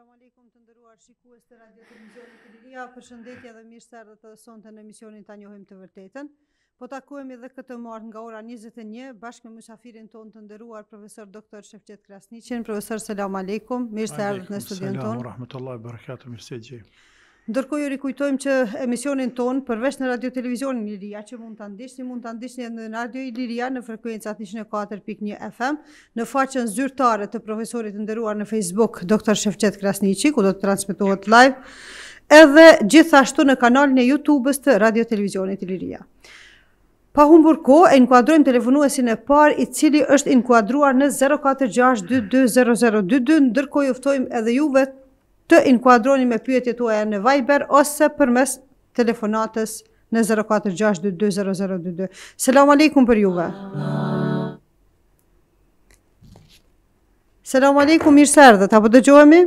Selamu alaikum të ndëruar shikues të radio të mizionit të liria, për shëndetja dhe mirë sërë dhe të sonë të në misionin të njohim të vërtetën. Po takuemi dhe këtë martë nga ora 21, bashkë me mësafirin tonë të ndëruar, profesor doktor Shefqet Krasnicin, profesor selamu alaikum, mirë sërë dhe në studion tonë. Alaikum, selamu, rahmetullahi, barakatë, mirë se gjejmë. Ndërkohë ju rikujtojmë që emisionin ton përveç në Radio Televizionin Iliria që mund ta ndiqni, mund ta ndiqni edhe në Radio Iliria në frekuencën 104.1 FM, në faqen zyrtare të profesorit të nderuar në Facebook Dr. Shefqet Krasniqi, ku do të transmetohet live, edhe gjithashtu në kanalin e YouTube-s të Radio Televizionit Iliria. Pa humbur ko, e inkuadrojmë telefonuesin e par i cili është inkuadruar në 046 220022, ndërko juftojmë edhe juve të inkuadroni me pyetje të uaja në Viber ose për mes telefonatës në 046-220022. Selam aleikum për juve. Selam aleikum, mirë së erdhët, apo dëgjohemi?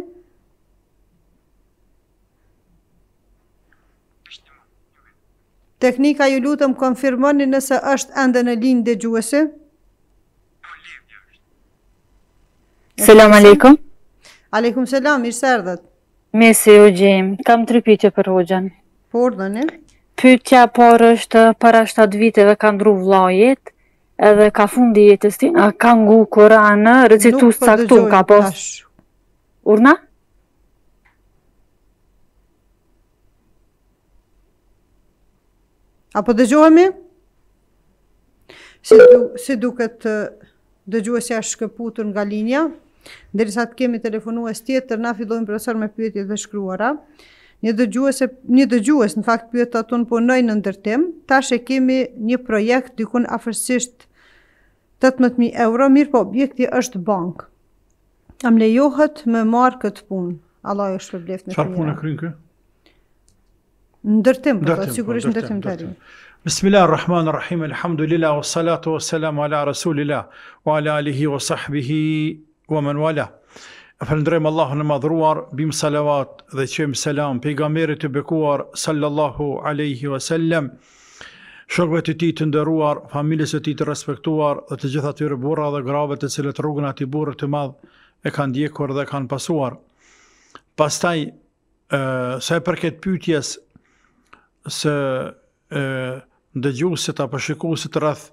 Teknika ju lutëm konfirmoni nëse është ende në linjë dhe gjuhësi. Selam aleikum. Aleikum selam, mirë së erdhët. Mesi u gjim, kam tri pyetje për hoxën. Por dhe Pyetja por është para 7 viteve ka ndru vllajet edhe ka fundi jetës ti, a ka ngu kur recitu po së caktun ka posë. Nuk për tash. Urna? A për dëgjojnëmi? Si duket dëgjojnës ja shkëputur nga linja? Ndërsa të kemi telefonues tjetër, na fillojmë profesor me pyetje dhe shkruara. Një dëgjuese, një dëgjues në fakt pyet atun po në në ndërtim, tash e kemi një projekt dikun afërsisht 18000 euro, mirë po objekti është bank. Am lejohet me marr kët punë. Allah ju shpërblet me këtë. Çfarë punë kryn kë? Ndërtim, po sigurisht ndërtim të ri. Bismillah rrahman alhamdulillah, wa salatu wa salamu ala rasulillah, wa ala alihi wa sahbihi wa men wala. E Allahun e madhruar, bim salavat dhe qem selam, pejgamberit të bekuar, sallallahu aleyhi wa sallem, shokve të ti të ndëruar, familjes të ti të respektuar, dhe të gjitha të rëbura dhe grave të cilët rrugën ati burë të madhë e kanë ndjekur dhe kanë pasuar. Pastaj, ë sa e përket pytjes se ndëgjusit apo shikusit rreth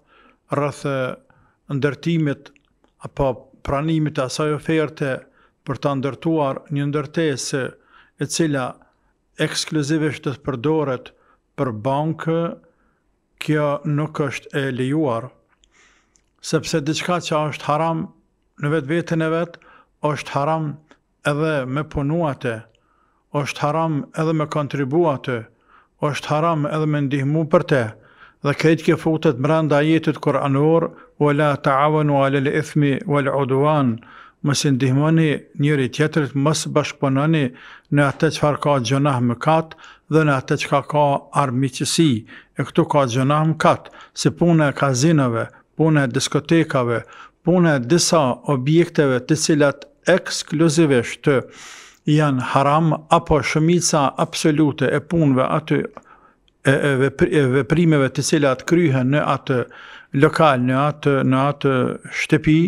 rreth ndërtimit apo pranimit të asaj oferte për të ndërtuar një ndërtesë e cila ekskluzivisht të përdoret për bankë, kjo nuk është e lejuar, sepse diçka që është haram në vetë vetën e vetë, është haram edhe me punuate, është haram edhe me kontribuate, është haram edhe me ndihmu për te, dhe këtë kje futet mranda jetët kuranor, o la ta avën o alel ithmi o al oduan, mësë ndihmoni njëri tjetërit mësë bashkëpononi në atë që farë ka gjënah më katë dhe në atë që ka ka armiqësi, e këtu ka gjënah më katë, si punë e kazinëve, punë e diskotekave, punë e disa objekteve të cilat ekskluzivisht të janë haram, apo shumica absolute e punëve aty, e veprimeve të cilat kryhen në atë lokal, në atë në atë shtëpi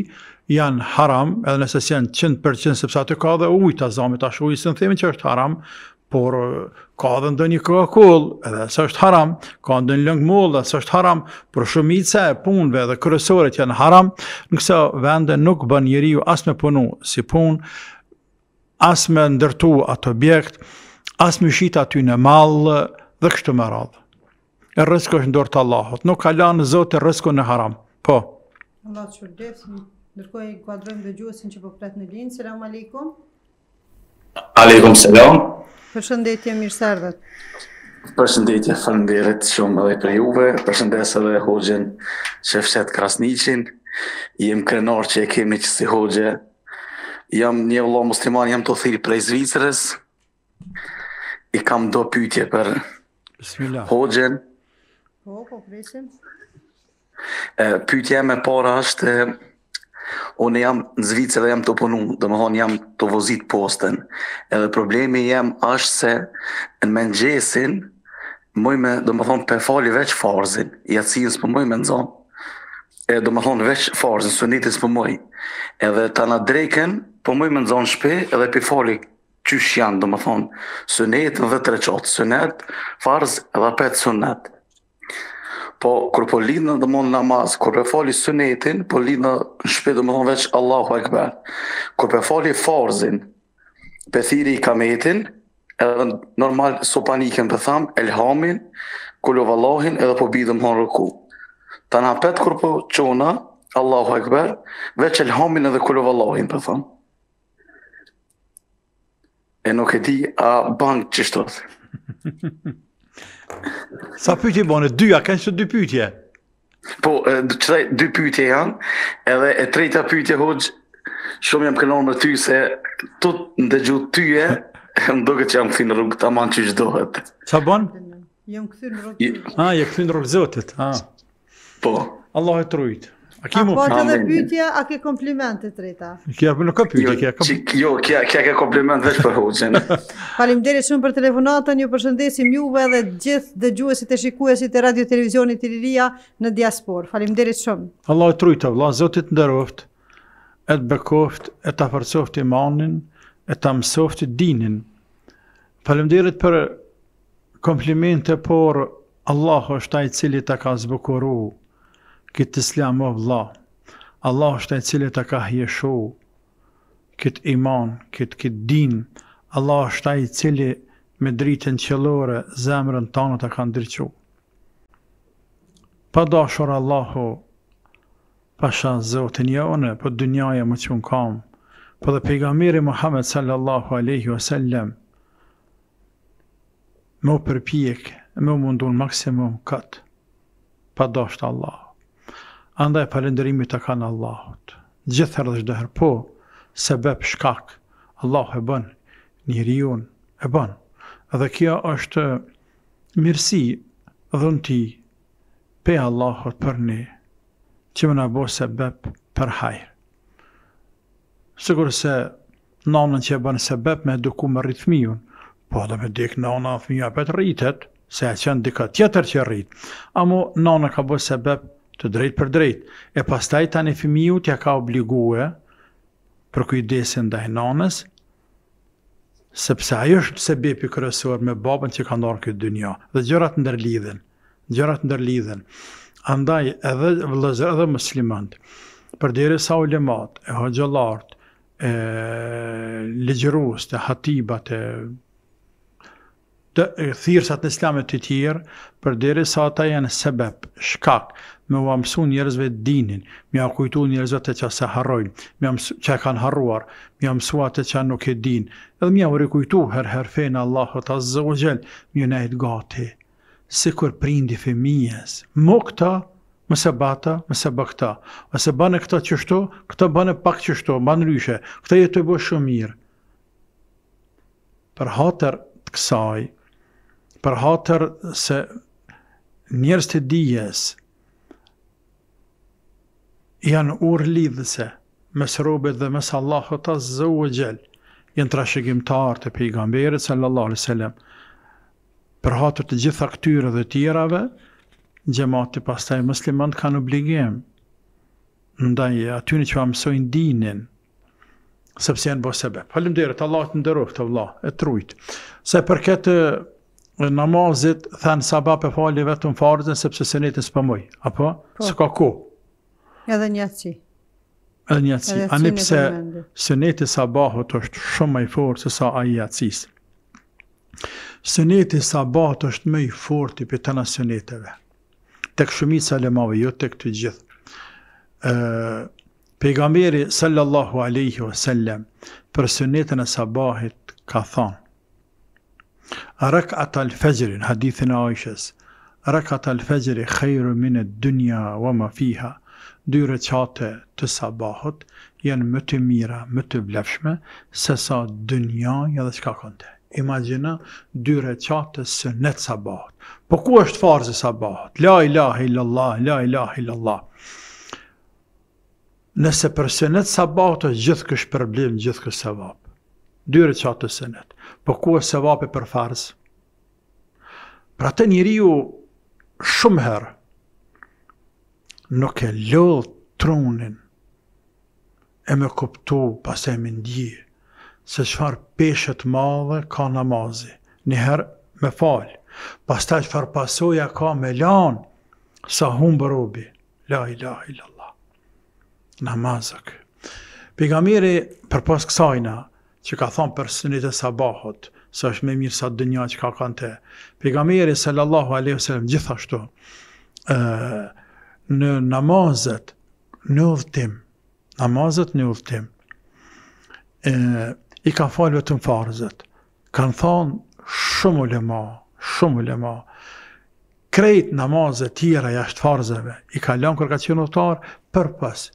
janë haram, edhe nëse janë 100% sepse atë ka dhe ujë ta zamë tash ujë s'e themi që është haram, por ka dhe ndonjë kokull, edhe sa është haram, ka ndën lëng mollë, së është haram, por shumica e punëve dhe kërësore që janë haram, në kësa vende nuk bën njeriu as me punu si punë, as me ndërtu atë objekt, as me shit aty në mall, dhe kështu me radhë. E rëzko është ndorë të Allahot, nuk ka lanë zote rëzko në haram, po. Allah të shurdef, i kuadrojmë dhe që po pretë në linë, selam aleikum. Aleikum selam. Përshëndetje mirë sërdet. Përshëndetje fërndirit shumë edhe për juve, përshëndes edhe hoxhen Shefshet Krasnicin, jem krenar që e kemi që si hoxhe, jam një vlo musliman, jam të thiri prej Zvicrës, i kam do pytje për Bismillah. Hoxhen. Po, Ho, po, po, presim. Pytja me para është, unë jam në Zvicë dhe jam të punu, dhe më thonë jam të vozit posten. edhe problemi jam është se në mëngjesin, mëj me, dhe më thonë, fali veç farzin, jatsin së për po mëj me nëzonë, e do më thonë veç farzin, sunitis për mëj, edhe të në drejken, për mëj me nëzonë shpe, edhe për fali qysh janë, do më thonë, sunet dhe tre qotë, sunet, farz edhe petë sunet. Po, kur po lidhë në mund namaz, kur po fali sunetin, po lidhë në shpetë, do më thonë, veç Allahu Akbar. Kur po fali farzin, pëthiri i kametin, edhe normal sopaniken për po thamë, elhamin, kulovallohin edhe po bidhëm hon rëku. Ta nga petë kur po qona, Allahu Akbar, veç elhamin edhe kulovallohin për po thamë e nuk e di a bank që shtot. Sa pytje dy, a kënë që dy pytje? Po, qëtaj, dy pytje janë, edhe e treta pytje hoqë, shumë jam kënonë në ty se të të ndëgju ty e, më doke që jam këthin në rrugë, ta manë që Sa bon? Jam këthin në rrugë. Ha, ah, jam këthin në rrugë zotit, ah. Po. Allah e trujtë. A ke më fjalë? Po pyetja, a ke komplimente treta? Kjo nuk ka pyetje, kjo ka. Jo, kjo kjo ka kompliment vetëm për Hoxhën. Faleminderit shumë për telefonatën, ju përshëndesim juve dhe gjithë dëgjuesit e shikuesit e Radio Televizionit rria në diaspor. Faleminderit shumë. Allah e trujtë, vëlla, Zoti të nderoft. të bekoft, e të forcoft imanin, e të mësoft dinin. Faleminderit për komplimente, por Allah është ai i cili ta ka zbukuruar këtë islam o vla, Allah është e cilë të ka hjesho, këtë iman, këtë këtë din, Allah është e cilë me dritën qëllore, zemrën tanë të ka ndryqo. Pa dashur Allahu pa shanë zotin ja une, pa po dënjaja më qënë kam, Po dhe pejgamiri Muhammed sallallahu aleyhi wa sallem, më përpjek, më mundun maksimum këtë, pa dashtë Allah anda e palendërimi të kanë Allahot. Gjithë dhe shdo po, se shkak, Allah e bën, njëri unë e bën. Dhe kjo është mirësi dhënë ti pe Allahot për ne, që më në bo sebep bep për hajrë. Sigur se nanën që e bën se me duku më rritëmijun, po dhe me dikë nanën a fëmija për rritet, se e qenë dika tjetër që rritë. Amo nanën ka bënë se bep të drejt për drejtë. E pastaj tani fëmiu t'ja ka obligue për kujdesin dhe nënës, sepse ajo është se bepi kërësor me babën që ka ndonë këtë dynjo, dhe gjërat ndërlidhen, gjërat ndërlidhen. Andaj edhe vëllëzër edhe muslimant, për dire sa ulemat, e hëgjëllart, e legjërus, e hatibat, e të thirësat në islamet të tjerë, për diri sa ata janë sebep, shkak, me u amësu njerëzve dinin, me u kujtu njerëzve të që se harrojnë, me amësu, që kanë harruar, me amësu atë që nuk e din, edhe me u rekujtu her her fejnë Allahot a zëvëgjel, me u nejtë gati, si kur prindi femijes, më këta, mëse bata, mëse bëkta, mëse bane këta qështu, këta bane pak qështu, bane ryshe, këta jetë të bo shumë mirë. Për hatër të kësaj, për hatër se njerës të dijes, janë urë lidhëse, mes robet dhe mes Allahu të zë u e gjelë, janë të rashëgjim të pejgamberit, sallallahu alai sallam, për hatër të gjitha këtyre dhe tjerave, gjemati pastaj taj kanë obligim, ndaj e aty që pa mësojnë dinin, sepse janë bëhë sebe. Allah të ndërëhtë, Allah, e trujt. Se për këtë namazit, thënë sabab e fali vetëm farëzën, sepse se ne të Apo? Po. Se ka ku? Edhe atësi Edhe njëci. A një pse sëneti sabahut është shumë mëj forë se sa aji atësis Sëneti sabahut është mëj i forë të për të në sëneteve. Tek shumit salimave, jo tek të gjithë. Pegamberi sallallahu aleyhi wa sallem për sënetën e sabahit ka thonë. Rëk atë fegjrin hadithin a ojshës, rëk atë al-fegjri, khejru minët dunja, wa ma fiha, dy reqate të sabahot janë më të mira, më të blefshme, se sa dënja një dhe qka kënte. Imagina dy reqate së net sabahot. Po ku është e sabahot? La ilahe illallah, la ilahe illallah. Nëse për së net sabahot është gjithë kësh përblim, gjithë kësë sabahot. Dy rëqate së net. Po ku është e për farës? Pra të njëri ju shumë herë, nuk e lëllë trunin e me kuptu pas e me ndje se qëfar peshet madhe ka namazi. Njëherë me falë, pas ta qëfar pasoja ka me lanë sa humë bërubi. La ilaha illallah. Namazëk. Pigamiri për pas kësajna që ka thonë për sënit e sabahot, së është me mirë sa dënja që ka kanë te. Pigamiri sallallahu aleyhu gjithashtu, në namazet në udhtim, namazet në udhtim, e, i ka falë vetëm farzët. Kanë thonë shumë ulema, shumë ulema, krejt namazet tjera jashtë farzëve, i ka lënë kërka që notarë për pësë,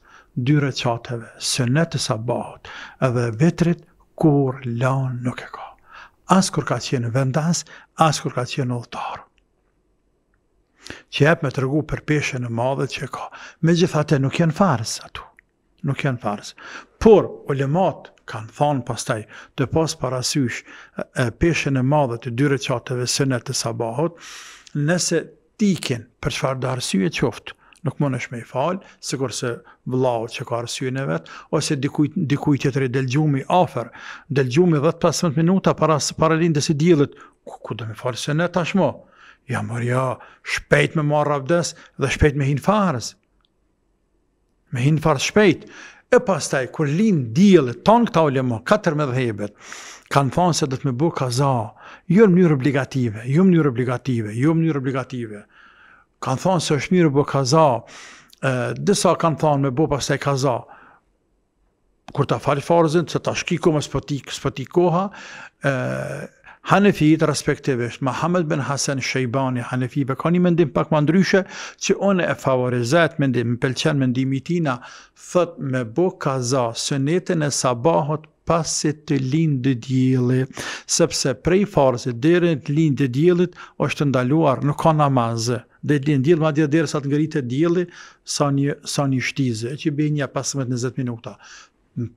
dyre qateve, së netë sabat, edhe vetrit, kur lanë nuk e ka. As kur ka qenë vendas, as kur ka qenë ulltarë që jep me të rëgu për peshe në madhe që ka. Me gjithate nuk janë farës atu. nuk janë farës. Por, ulemat kanë thanë pastaj të pas parasysh peshe në madhe të dyre qatëve sënet të sabahot, nëse tikin për qëfar dhe arsye qoftë, nuk më nëshme i falë, se kërse vlau që ka arsye në vetë, ose dikuj, dikuj të afer, delgjumi 10-15 minuta para, para lindës i djilët, ku, do me falë sënet tashmo, Ja, mërë, ja, shpejt me marrë avdes dhe shpejt me hinë farës. Me hinë farës shpejt. E pas taj, kur linë djelë, tonë këta u lëmo, 14 hebet, kanë thonë se dhëtë me bu kaza, jo në njërë obligative, jo në njërë obligative, jo në njërë obligative. Kanë thonë se është njërë bu kaza, dësa kanë thonë me bu pas taj kaza, kur ta falë farëzën, se ta shkiko me spëti, koha, e, hanefit respektivisht, Mohamed bin Hasan Shejbani hanefi, ka një mendim pak më ndryshe, që onë e favorizat, mendim, më pëlqen mendimi tina, thët me bo kaza, sënetën e sabahot pasit të linë dë djeli, sepse prej farësit, dherën të linë dë djelit, është ndaluar, nuk ka namazë, dhe të linë djelë, ma dhe dherë sa të ngëritë djeli, sa një, sa një e që bëjnja 15-20 minuta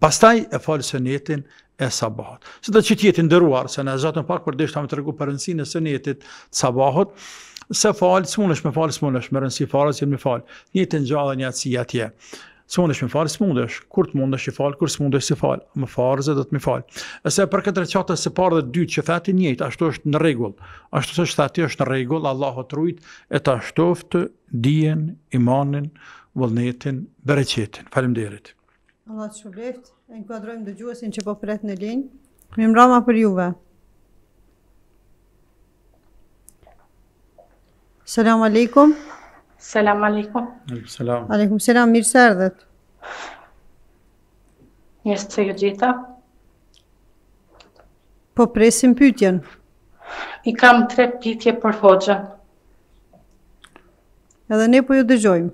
pastaj e falë sënetin e sabahot. Së të që tjetin dëruar, se në zatën pak për deshtë të me të regu përënsi në sënetit të sabahot, se falë, së mundesh me falë, së mundesh me rënsi farës, jenë me falë, një të një dhe një atësi atje. Së mundesh me falë, së mundesh, kur të mundesh i falë, kur së mundesh i falë, më farës dhe të me falë. Ese për këtë reqatës se parë dhe dytë që fati njëjtë, ashtu është në regullë, ashtu është shtati është në regullë, Allah o trujtë, e të ashtoftë, dijen, imanin, vëllnetin, bereqetin. Falim derit. Allah të shpëleft, e në kuadrojmë gjuhësin që po përret në linjë. Mi më rama për juve. Salam aleikum. Salam aleikum. Salam. Aleikum, salam, mirë së ardhët. Njësë të ju gjitha. Po presim pytjen. I kam tre pytje për hoxën. Edhe ne po ju dëgjojmë.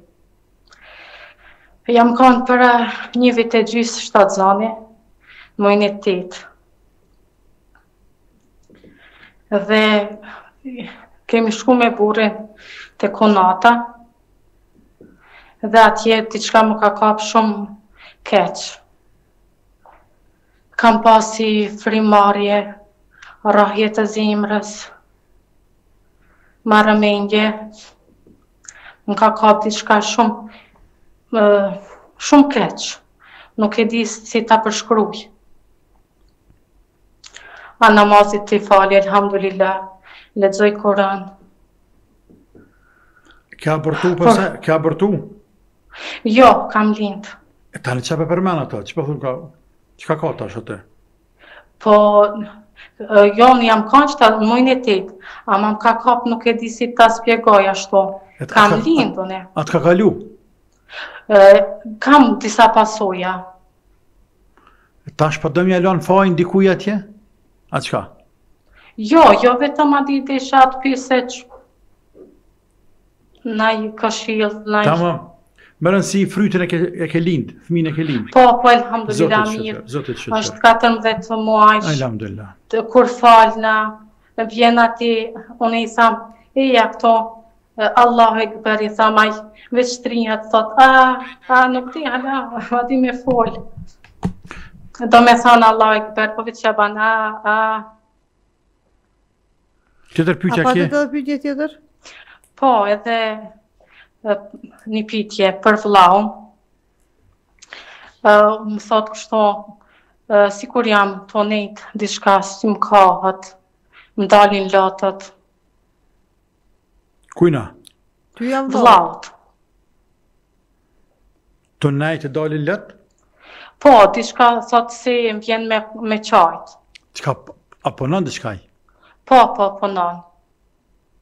Jam kanë për eh, një vit e gjysë shtatë zani, mojnë e tëtë. Dhe kemi shku me burë të konata, dhe atje t'i qka më ka kapë shumë keqë. Kam pasi frimarje, rahje të zimrës, marëmendje, më ka kapë t'i qka shumë shumë keq. Nuk e di si ta përshkruaj. A namazit të i fali, alhamdulillah, dzoj Koran. Kja bërtu përse? Kja bërtu? Jo, kam lindë. E tani që për mena ta, që përthu ka, që ka ka ta shëte? Po, jo, në jam kanë që ta mëjnë e tëjtë, a më ka kapë nuk e di si ta spjegoj ashtu. kam lindë, unë. A të ka kalu? kam disa pasoja. Tash për po dëmja e lonë fajnë dikuj atje? A qka? Jo, jo vetëm a të isha atë pjese që na i këshil, na i... Tamë, më rëndësi frytën e ke, lindë, fëmin e ke lindë. Po, po, Elhamdulillah mirë. është 14 muaj. Elhamdullila. Kur falna, na, vjen ati, unë i thamë, e ja këto, Allahu e këpër i thamaj, veç të të thot, a, a, nuk ti, a, a, di me fol. Do me thonë Allahu e këpër, po veç e ban, a, a. Këtër pyqa kje? A, pa të të pyqe tjetër? Po, edhe një pyqe për vlaun. Më thotë kështo, si kur jam të nejtë, dishka si më kohët, më dalin lotët, Kujna? Të jam vëllau. Të nejtë e dalin lëtë? Po, të shka se e më vjen me qajtë. Të ka aponon të shkaj? Po, po, aponon.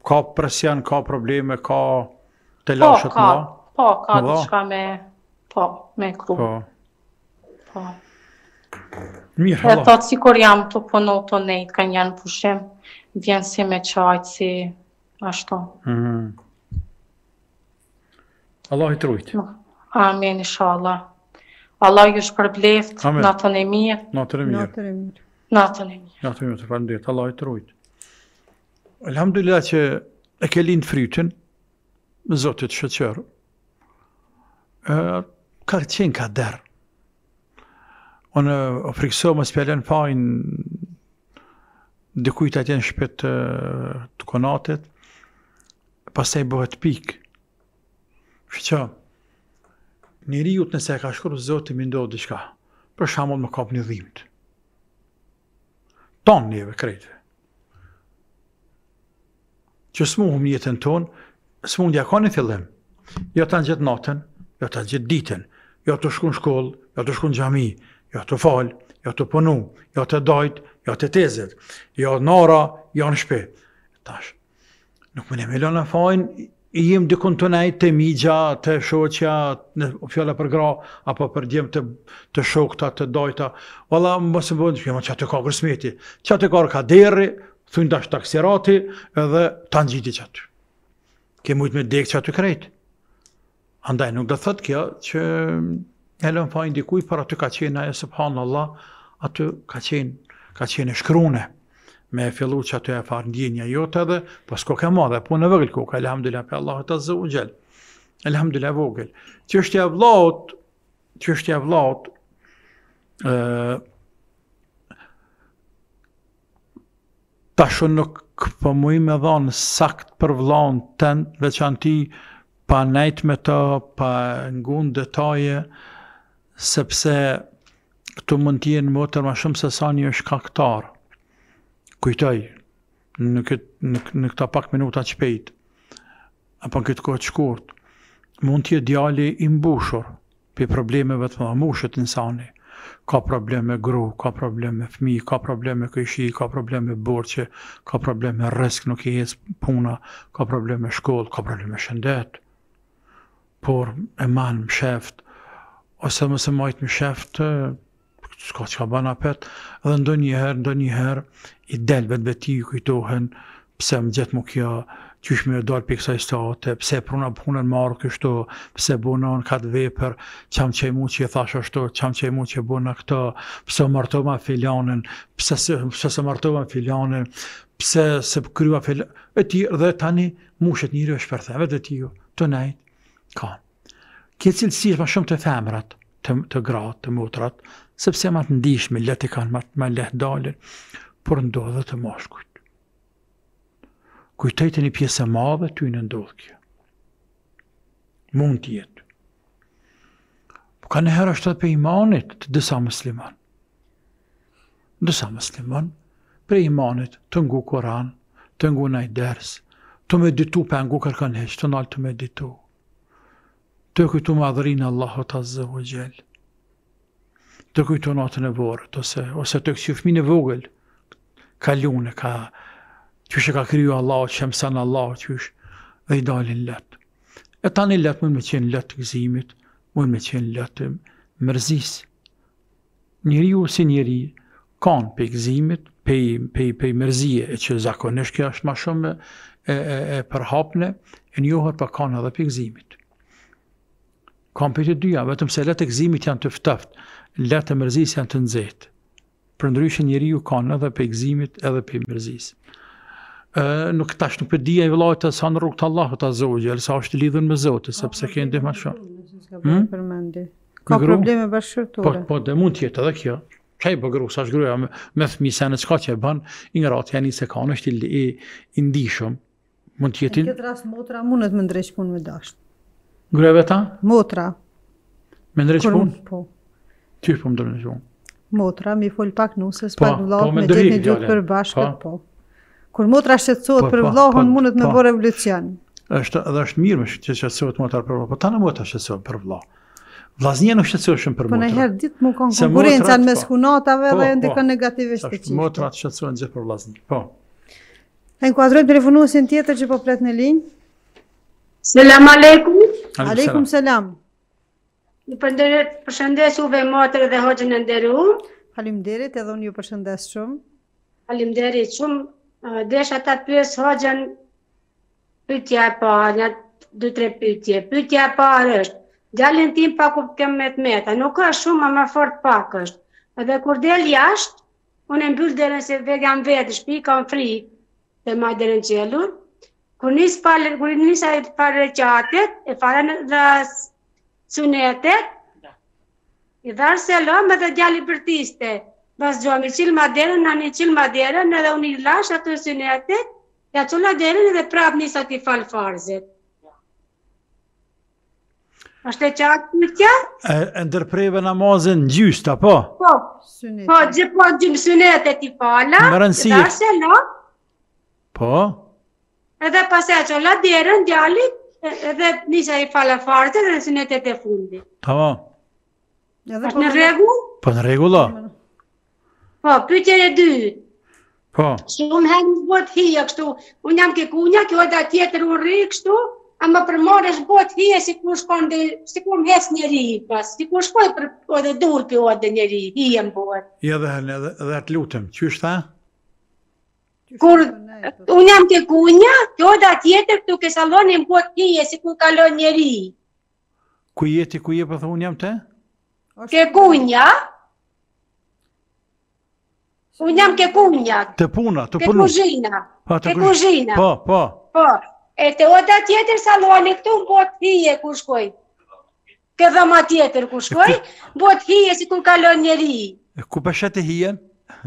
Ka presjen, ka probleme, ka të po, lashët më? Po, ka të shka me... Po, me kru. Po. Po. Mirë, hëllo. E të të jam të ponot të nejtë, ka njënë pushim, vjen se me qajtë, si... Ashtu. Mm -hmm. Allah i trujt. Amin, isha Allah. Allah ju shpërbleft, natën e mirë. Natën e mirë. Natën e mirë. Natën e mirë. Natën e mirë, të falendit, Allah i trujt. Elhamdulillah që e ke lindë frytën, më zotit shëqërë, ka qenë ka derë. Onë o frikëso më spjallin fajnë dikujt atjen shpet të konatet, pasaj bëhet pik. Që që, njëri jutë nëse e ka shkuru zotë, më ndohë dhe për shamot më kapë një dhimët. Tonë njëve, krejtëve. Që s'mu një jetën tonë, s'mu ndja ka një fillim. Jo të në gjithë natën, jo të në gjithë ditën, jo të shku në shkollë, jo të shku në gjami, jo të falë, jo të punu, jo të dajtë, jo të tezet, jo në ora, jo në shpe. Tash, nuk më ne me fajn, i jem dikun të nej të migja, të shoqja, në fjole për gra, apo për djem të, shokta, të dojta. Valla, më bësë më bëndë, jema që atë ka smeti, që atë ka rëka derri, thunë dash taksirati, edhe të nëgjiti që aty. Ke mujtë me dekë që aty krejtë. Andaj, nuk dhe thëtë kjo, që e lënë fajn dikuj, për aty ka qenë, e subhanë Allah, aty ka qenë, ka qenë shkrune me e fillu që ato e farë ndjenja jote dhe, po s'ko ke madhe, po punë në vëgjlë, ko ka për Allah të zë u gjelë, elhamdullat vëgjlë. Që është ja vlaut, që është ja vlaut, ta shu nuk për mui me dhonë sakt për vlaun të në veçanti, pa nejtë me të, pa ngun detaje, sepse këtu mund t'jenë motër ma shumë se sa një është kaktarë kujtoj në, këtë në, në këta pak minuta të shpejtë apo në këtë kohë të shkurt, mund të jetë djali i mbushur për problemeve të mbushet në Ka probleme me gru, ka probleme me fmi, ka probleme me këshi, ka probleme me borqe, ka probleme me nuk i jep puna, ka probleme me shkollë, ka probleme me shëndet, por e manë më sheft, ose mëse majtë më sheft, s'ka që ka bëna petë, edhe ndo njëherë, ndo njëherë, i del vetë veti i kujtohen, pse më gjithë më kja, qysh e dalë për i state, pse pruna punën marë kështu, pse në katë vepër, qam që i mu që i thash ashtu, qam që i mu që i bëna këta, pse më martoma filanën, pse, pse se martoma filanën, pse se kryva filanën, e ti dhe tani mushet njëri është për theve dhe ti ju, të nejtë, ka. Kje cilësi është ma shumë të femrat, të, të gratë, të mutrat, sepse ma të ndishme, let kanë ma të ma dalin, por ndodhe të moshkujt. Kujtajte një pjesë e madhe, ty në ndodhë kjo. Mund të jetë. Po ka në herë është të pe imanit të dësa musliman. Dësa mësliman, pre imanit të ngu Koran, të ngu në i ders, të meditu për ngu kërkan heqë, të nalë të meditu. Të kujtu madhërinë Allahot Azze Gjellë të kujto natën e vorë, ose, ose të kështu fëmi në vogël, ka lune, ka, që shë ka kryu Allah, që shë Allah, që shë dhe i dalin letë. E ta një letë, mënë me qenë letë të gëzimit, mënë me qenë letë të mërzisë. Njëri u si njëri, kanë pe gëzimit, pe, pe, pe mërzije, e që zakonisht kja është ma shumë e, e, e përhapne, e njohër pa kanë edhe pe gëzimit. Kanë pe të dyja, vetëm se letë të gëzimit janë të fëtëft, letë e mërzis janë të nëzetë. Për ndryshë njëri ju kanë edhe për egzimit edhe për mërzis. Nuk tash nuk përdi e i vlajtë të sa në rukë të Allahot a zogjë, elë sa është lidhën me zote, po, sepse kënë dhe ma shumë. Po, po, hmm? Ka probleme bashkërtore. Po, po, dhe mund tjetë edhe kjo. Qa i bëgru, sa shgruja me, me thmi se në qka që e banë, i nga ratë janë i se kanë, është i, i, i ndishëm. Mund tjetin... Në këtë ras motra mund të më me ndrejshpun me dashtë. Greve ta? Motra. Me ndrejshpun? Po. Qysh po më shumë? Motra, mi fol pak nusës, po, pak vlogë, po, me gjithë një gjithë për bashkët, po. po. Kur motra shqetsohet për vlogën, mundet me bërë revolucion. Êshtë, edhe është mirë me që shqetsohet motra për vlogë, po ta në motra shqetsohet për vlogë. Vlaznia nuk shqetsohet shumë për motra. Po në herë ditë mu kanë konkurencen me skunatave dhe ndi kanë negative të qishtë. Motra të shqetsohet gjithë për vlaznia, po. tjetër në linjë. Selam aleikum. Aleikum selam. Përshëndet, përshëndes uve motër dhe hoqën e ndërru. Falim derit, edhe unë ju përshëndes shumë. Falim derit, shumë. Desha ta pjes hoqën, pytja e parë, një dy tre pytje. Pytja e parë është, gjallin tim pak u kem me të meta, nuk është shumë, a më fort pak është. Edhe kur del jashtë, unë e mbyllë dhe se vega në vetë, shpi, në fri, dhe ma dherën qelur. Kur njësë falë, kur njësë e falë qatët, e falë në dhe Sunetet i dharë se lo me dhe gjali për tiste, bas gjomi, qil në një qil ma edhe unë i lash ato sunetet ja që la dhe edhe prap një sa ti falë farzit. Ashtë e qatë në kja? E ndërpreve në në gjysta, po? Po, sunete. po, gjë po gjëmë sunete ti fala, i dharë se lo, po? edhe pas e që la dherën gjalit, edhe nisa i fala farte dhe si në të të fundi. Tamo. në regu? Po në regu, la. Po, po pyqe e dy. Po. Shumë hengë në botë hije, kështu. Unë jam ke kunja, kjo edhe tjetër u rri, kështu. A më përmore është botë hije, si ku shkon dhe, si ku më hes njeri i pas. Si ku shkoj për po dhe dur për o dhe njeri, hije më botë. Ja dhe, dhe, të lutëm, që është Kur, Unë jam të kunja, të oda tjetër këtu ke salonin po të si ku kalon njeri. Ku jeti, ku jepë, po thë unë jam të? Ke kunja. Unë jam ke kunja. Të puna, të punu. Ke kuzhina. Pa, të kuzhina. Pa, po, pa. Po. e të oda tjetër salonin këtu po të ku shkoj. Ke ma tjetër, ku shkoj, po të si ku kalon njeri. Ku pëshet e hien?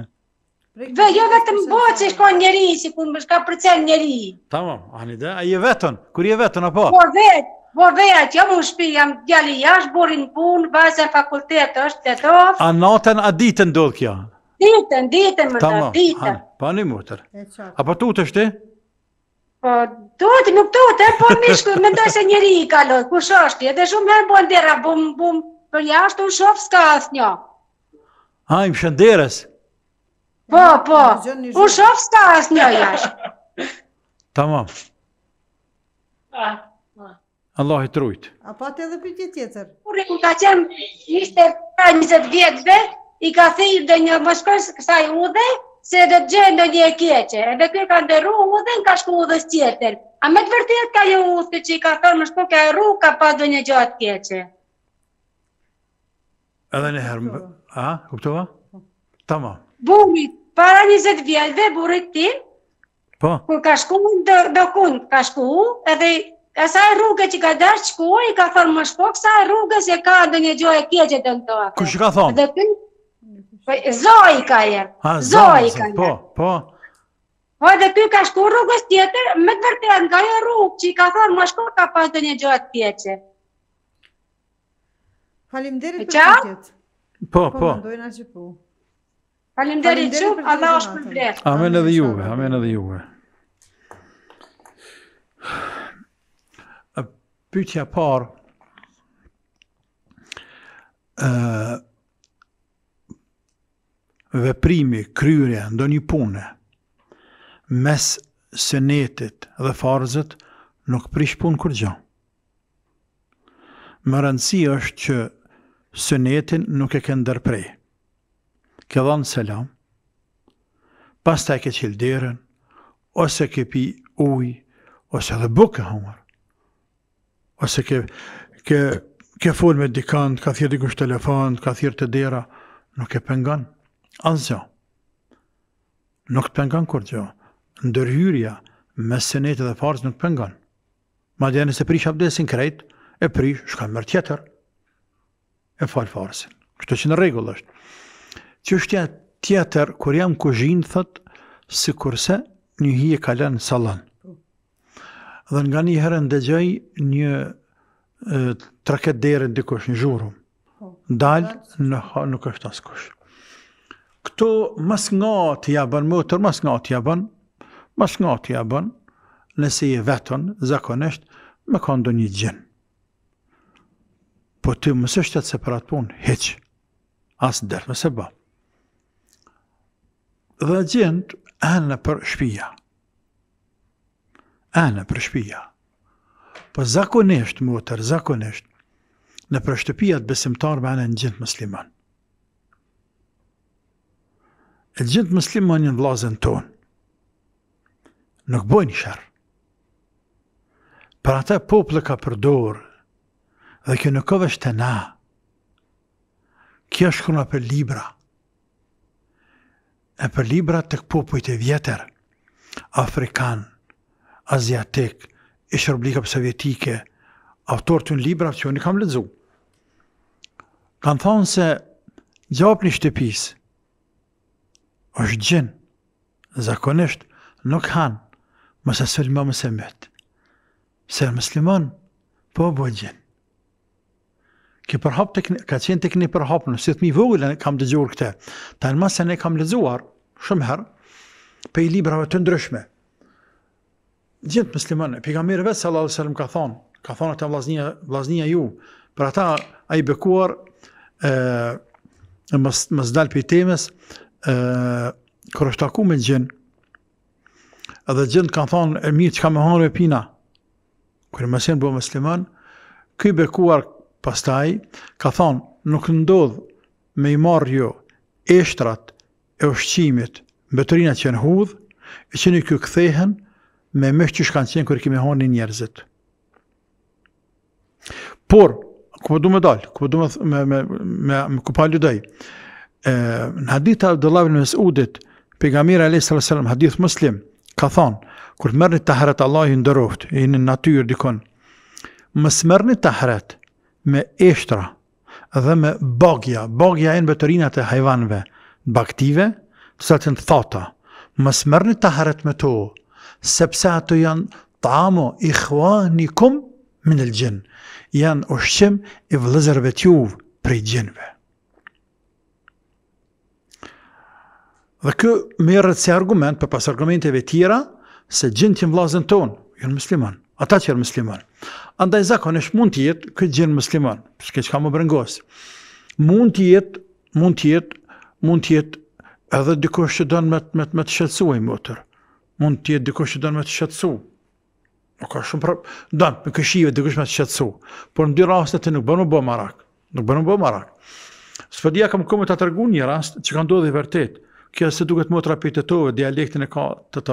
Dhe jo vetëm bëhet që shkon njeri, si kur më shka përcen njeri. Tamam, i dhe, a je vetën, kur je vetën, apo? Po vetë, po vetë, jo më shpi, jam gjalli jashtë, borin punë, vazë e fakultet është, të tofë. A natën, a ditën do kjo? Ditën, ditën, më tamam, ditën. Pa një mutër. A po tutë është ti? Po, tutë, nuk tutë, po mishku, me ndoj se njeri i kaloj, ku shoshti, edhe shumë herë bon dera, bum, bum, për jashtë, un s'ka më shënderes? Po, po, u shofë s'ka është një jash. Tamam. Ah, ah. Allah i trujt. A pa po të edhe për tjetë tjetër? e ku ka qenë, ishte pra 20 vjetë i ka thirë dhe një mëshkërës kësaj u dhe, se dhe të gjenë në një e keqe, edhe kërë ka ndërru u dhe në ka shku u dhe së tjetër. A me të vërtet ka një u dhe që i ka thonë mëshku kja e ru, ka pa dhe një gjatë keqe. Edhe një herë, a, kuptova? Po. Tamam burit, para 20 vjetëve, burit tim, po. kur ka shku, do, do ka shku, edhe asa rrugë që ka dash shku, i ka thonë më shpok, sa rrugës e ka ndë një gjojë kje që të në Kështë ka thonë? Dhe ty, po, zoj ka jërë, ha, zoj, ka jërë. Po, po. Po edhe ty ka shku rrugës tjetër, me të vërten, ka jo rrugë që i ka thonë më shpok, ka pas dë një gjojë të Falim për të të Po, të të të Faleminderit shumë, Allah ju shpërblet. Amen edhe juve, amen edhe juve. A e parë. ë veprimi, kryerja ndonjë pune mes senetit dhe farzët nuk prish pun kur gjë. Më rëndësi është që sënetin nuk e këndërprej ke dhanë selam, pas ta ke qilë derën, ose ke pi uj, ose dhe buke hëngër, ose ke, ke, ke full me dikant, ka thirë dikush telefon, ka thirë të dera, nuk e pengan, anë zë, nuk të pengan kur jo, ndërhyrja, me senetë dhe farës nuk të pengan, ma dhe nëse prish abdesin krejt, e prish, shka mërë tjetër, e falë farësin, këto që në regullë është, Qështja tjetër, kur jam kuzhin, thët, si kurse, një hi e kalen salan. Dhe nga një herën dhe gjëj, një traket derën dikush, një zhurëm. Po. Dal, nuk është asë kush. Këto mas nga të jabën, më tërë mas nga të jabën, mas nga të jabën, nëse i vetën, zakonesht, me këndo një gjenë. Po të mësështet është të atë punë, heqë, asë dërë, mëse bëmë dhe gjendë anë për shpia. Anë për shpia. Po zakonisht, motër, zakonisht, në për shtëpijat besimtarë me anë në gjendë mëslimon. E gjendë mëslimon në vlazën tonë. Nuk bojnë shërë. Për ata poplë ka përdorë dhe kjo nuk është të na. Kjo është kërna për libra. Libra e për libra të këpupujt e vjetër, Afrikan, Aziatik, ishë Republikët Sovjetike, autor të në libra që unë kam lëzu. Kanë thonë se gjopë një shtepis, është gjinë, zakonisht, nuk hanë, mëse sëllëma mëse mëtë, se mëslimon, po bo Ki për të ka qenë të këni për hap në sitë mi vogële në kam dëgjur këte. Ta në masë e ne kam lezuar shumë herë për i librave të ndryshme. Gjendë mëslimane, për i kam mirëve se Allah sëllëm ka thonë, ka thonë atë vlaznia ju, për ata a i bëkuar më zdalë për i temës, kër është taku me gjendë, edhe gjendë kanë thonë, e mirë që ka me e pina, kërë mësjenë bërë mëslimane, Këj bekuar Pastaj ka thon, nuk ndodh me i marr ju jo eshtrat e ushqimit, mbetrina që në hudh, e që ne kë kthehen me më që shkan sin kur kemi honi njerëzit. Por ku do po më dal, ku do po më me me me, me ku pa lëdoj. në hadith ta Abdullah ibn Mas'udit, pejgamberi alayhis salam hadith muslim, ka thon, kur merrni taharat Allahu ndëroft, jeni në natyrë dikon. Mos të taharat, me eshtra dhe me bogja. Bogja e në betërinat e hajvanve baktive, të të në thota, më smërni të haret me to, sepse ato janë të amo i khua një kum në lëgjën, janë ushqim i vëllëzërve t'juvë prej gjenve. Dhe kë merët si argument për pas argumenteve tjera, se gjenë t'jim vlazën tonë, jënë musliman, ata që jënë musliman. Andaj është mund të jetë këtë gjenë musliman, s'ke që ka më brengosë. Mund të jetë, mund të jetë, mund të jetë edhe dikush që do me, me, të shetsu e motër. Mund të jetë dikush që në me të shetsu. Nuk ka shumë prap, donë me këshive dikush me të shetsu. Por në dy rastet të nuk bënë më bë marak. Nuk bënë më bë marak. Së përdi kam këmë të atërgu një rast që ka ndodhë i vërtet. Kjo se duket më të dialektin e ka të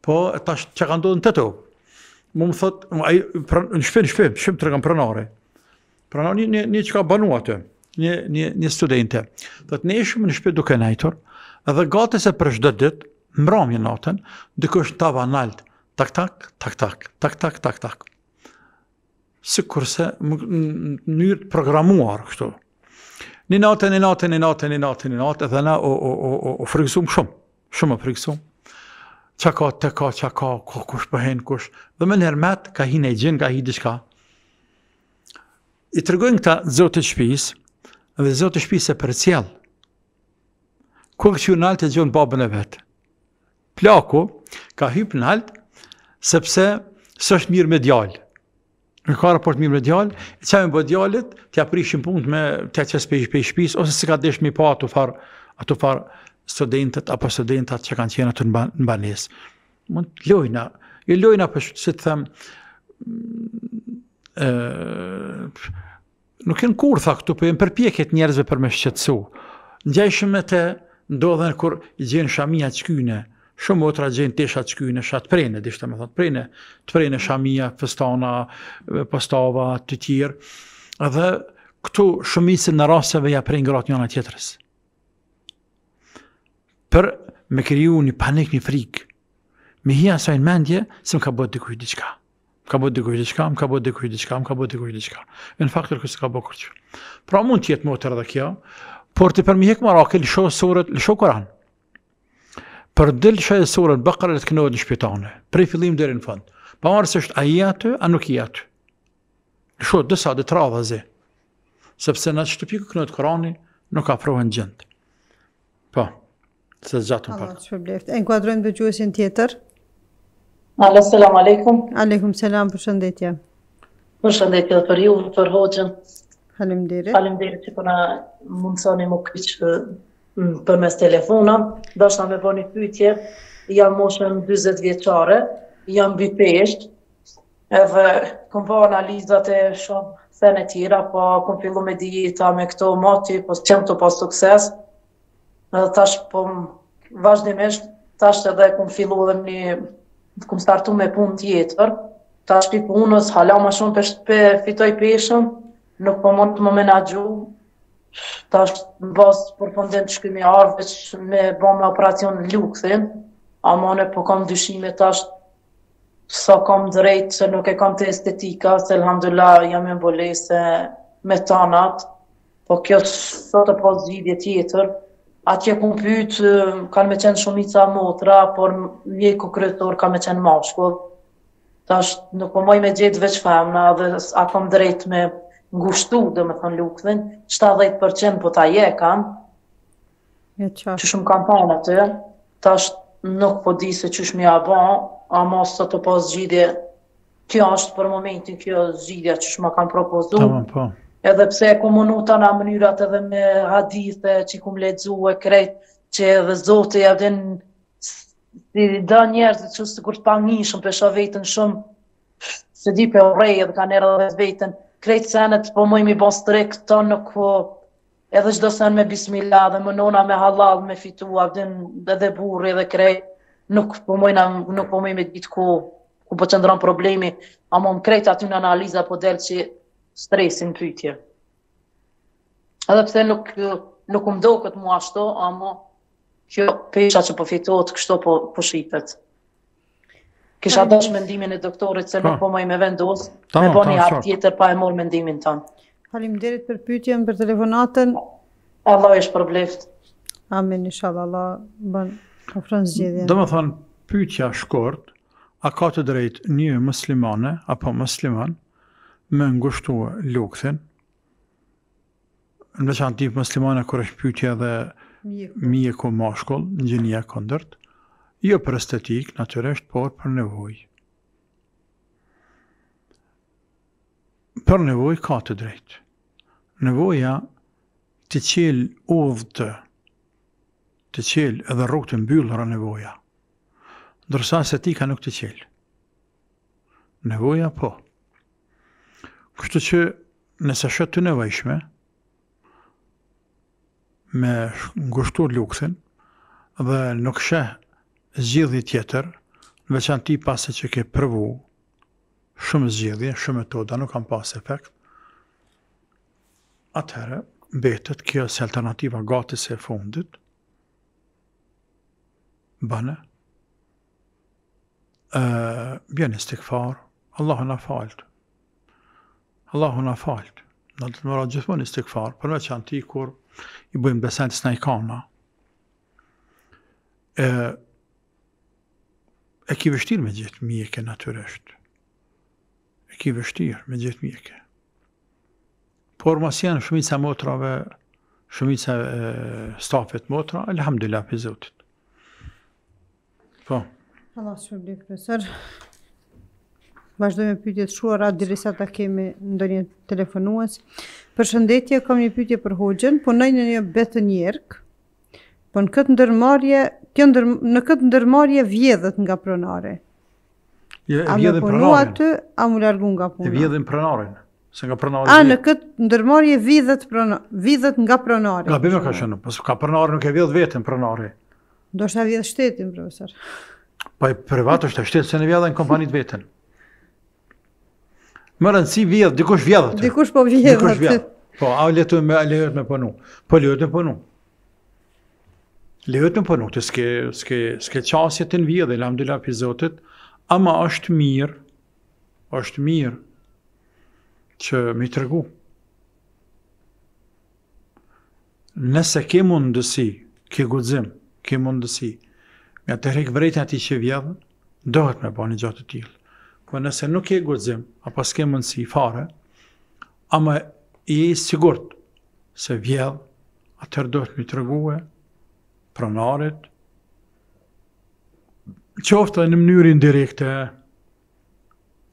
po tash që ka ndodhë në të Më më thot, ai pra, në shpinë shpinë, shpinë të regam pranare. Pranare një, një, një që ka banu atë, një, një, një studente. Dhe të ne ishëm në shpinë duke nëjtur, edhe gati se për shdo dit, mbram një natën, dikush tava nalt, tak tak, tak tak, tak tak, tak tak. Si kurse, në njërë të programuar, kështu. Një natën, një natën, një natën, një natën, një natën, edhe na o, o, o, o, o, frikësum. shumë, o, o, që ka të ka, që ka, ka kush përhen po kush, dhe me nërë metë ka hi në gjenë, ka hi diçka. I të rëgojnë këta zotë të shpis, dhe zotë të shpis e për cjell, ku që në altë e gjonë babën e vetë. plaku, ka hypë në altë, sepse së është mirë me djallë. Në ka raport mirë me djallë, e që e më bë djallët, të ja punët me të që e shpis, ose se ka deshë mi pa ato farë, studentët apo studentat që kanë qenë aty në, ban Mund të lojna, i lojna për shumë, si të them, mm, nuk kanë kurtha kur, këtu, për po e përpjeket njerëzve për me shqetsu. Në gjajshme me të ndodhen kur i gjenë shamia të shkyjnë, shumë otra gjenë të isha të shkyjnë, shatë prejnë, dishtë më thotë prejnë, të prejnë shamia, festona, postava, të tjirë, dhe këtu shumisë në raseve ja prejnë gratë njëna tjetërës për me kriju një panik, një frik, me hi asaj në mendje, se më ka bëtë dikuj diqka. Më ka bëtë dikuj diqka, më ka bëtë dikuj diqka, më ka bëtë dikuj diqka. E në faktor kësë ka bëtë kërqë. Pra mund tjetë motër dhe kjo, por të përmi hekë marake, lësho surët, lësho koran. Për dhe lësho e surët, bëkër e të kënohet në shpitane, prej fillim dhe në fund. Pa marë se është aji atë, a nuk i atë. Lësho dësa dhe tra dhe zë. Sepse në që të pikë kënohet korani, nuk afrohen gjendë. Pa. Po. Se zgjatëm pak. Allah, shpërbleft. E në dhe tjetër? Allah, selam aleikum. Aleikum, selam, për shëndetja. Për shëndetja dhe për ju, për hoqën. Halim dirit. Halim që përna mundësoni më këqë për mes telefona. Dështë me bo një pytje, jam moshën 20 vjeqare, jam bypesht, edhe këm po analizat e shumë Të e tjera, po këm fillu me dijeta me këto moti, po së qëmë të pas sukses, Në tash po vazhdimisht tash edhe kum fillu edhe një kum startu me punë tjetër. Tash t'i punës hala më shumë për të fitoj peshën, nuk po mund të më menaxhu. Tash në bazë përfundim të shkymi ardhë me bëm operacion operacion luksin. Amone po kam dyshime tash sa kam drejt se nuk e kam të estetika, se alhamdulillah jam e mbolese me tanat, po kjo sot e po tjetër, atje ku pyt, kanë me qenë shumica motra, por një kryetor ka me qenë mashku. Ta është nuk po moj me gjithë veç femna dhe akom drejt me ngushtu, dhe me thënë lukëthin, 70% po ta je kanë, Ja, që shumë kam panë atë, ta është nuk po di se që shumë ja ba, a mos të të pas gjithje, kjo është për momentin kjo zgjidhja që shumë kam propozu. Tamam, po edhe pse e komunu ta nga mënyrat edhe me hadithe që kum ledzu e krejt që edhe zote ja vden si da njerës që së kur të pa shumë për shavetën shumë se di për rej edhe ka njerë dhe vetën krejt senet po mëj mi bon strek të në ko po, edhe qdo sen me bismillah dhe më nona me halal me fitu a edhe dhe dhe burri edhe krejt nuk po nuk po me dit ku ku po qëndron problemi, a më më krejt aty në analiza po del që stresin pytje. Edhe pse nuk, nuk më do këtë mua ashtu, amo kjo pesha që po kështo kështu po, po shqipet. Kisha dosh mendimin e doktorit se nuk po, po më i me vendos, me bo një hap tjetër pa e mor mendimin tonë. Halim derit për pytjen, për telefonatën. Allah e për bleft. Amin, inshallah, Allah bën ofron zgjedhjen. Do më thonë, pytja shkort, a ka të drejt një muslimane, apo musliman, me ngushtua lukëthin, në që antipë muslimane kërë është pyytja dhe ku mashkull, në gjenia këndërt, jo për estetik, natyresht, por për nevoj. Për nevoj ka të drejtë. Nevoja të qelë uvë të, të qelë edhe rrugë të mbyllëra nevoja. Ndërsa se ti ka nuk të qelë. Nevoja po. Nevoja po. Kështu që nëse shë të nevajshme, me ngushtur lukëthin, dhe nuk shë zgjidhje tjetër, veçan ti pasi që ke përvu shumë zgjidhje, shumë metoda, nuk kam pas efekt, atëherë betët kjo se alternativa gati se fundit, bëne, uh, bjene stikfar, Allah në faltë, Allahu na fal. Na do të marrë gjithmonë istighfar, por më çan ti kur i bëjmë besant s'na ikona. ë e ki vështirë me gjithë mjekë natyrisht. E ki vështirë me gjithë mjekë. Por mos janë shumë motrave, shumë sa stafet motra, alhamdulillah për Zot. Po. Allah subhanehu dhe teala me pyetjet të shkruara deri ta kemi ndonjë telefonues. Përshëndetje, kam një pyetje për Hoxhën, punoj po në një betonjerk. Po në këtë ndërmarrje, kjo ndër, në këtë ndërmarrje vjedhet nga pronari. Je, jo, a më punu aty, a më largu nga puna? E vjedhin pronarin. Se nga pronari. A në këtë ndërmarrje vjedhet pronari, vjedhet nga pronari. Gabim ka qenë, po ka pronari nuk e vjedh vetëm pronari. Do të vjedh shtetin, profesor. Po e privat është shteti se ne vjedhën kompanitë vetën. Më si vjedhë, dikush vjedhë atë. Dikush po vjedhë atë. Dikush vjedhë. Po, a letu me a lehet me punu. Po lehet me punu. Lehet me punu, të s'ke, s'ke, qasje të në vjedhë, lam dhe lapi zotit, ama është mirë, është mirë, që mi të regu. Nëse ke mundësi, ke gudzim, ke mundësi, me të rikë vrejtë ati që vjedhë, dohet me bani gjatë të tjilë. Po nëse nuk je guxim, apo s'ke mundësi fare, ama i i sigurt se vjell, atër do të më të rëgue, pronarit, qofta në mënyrin direkte,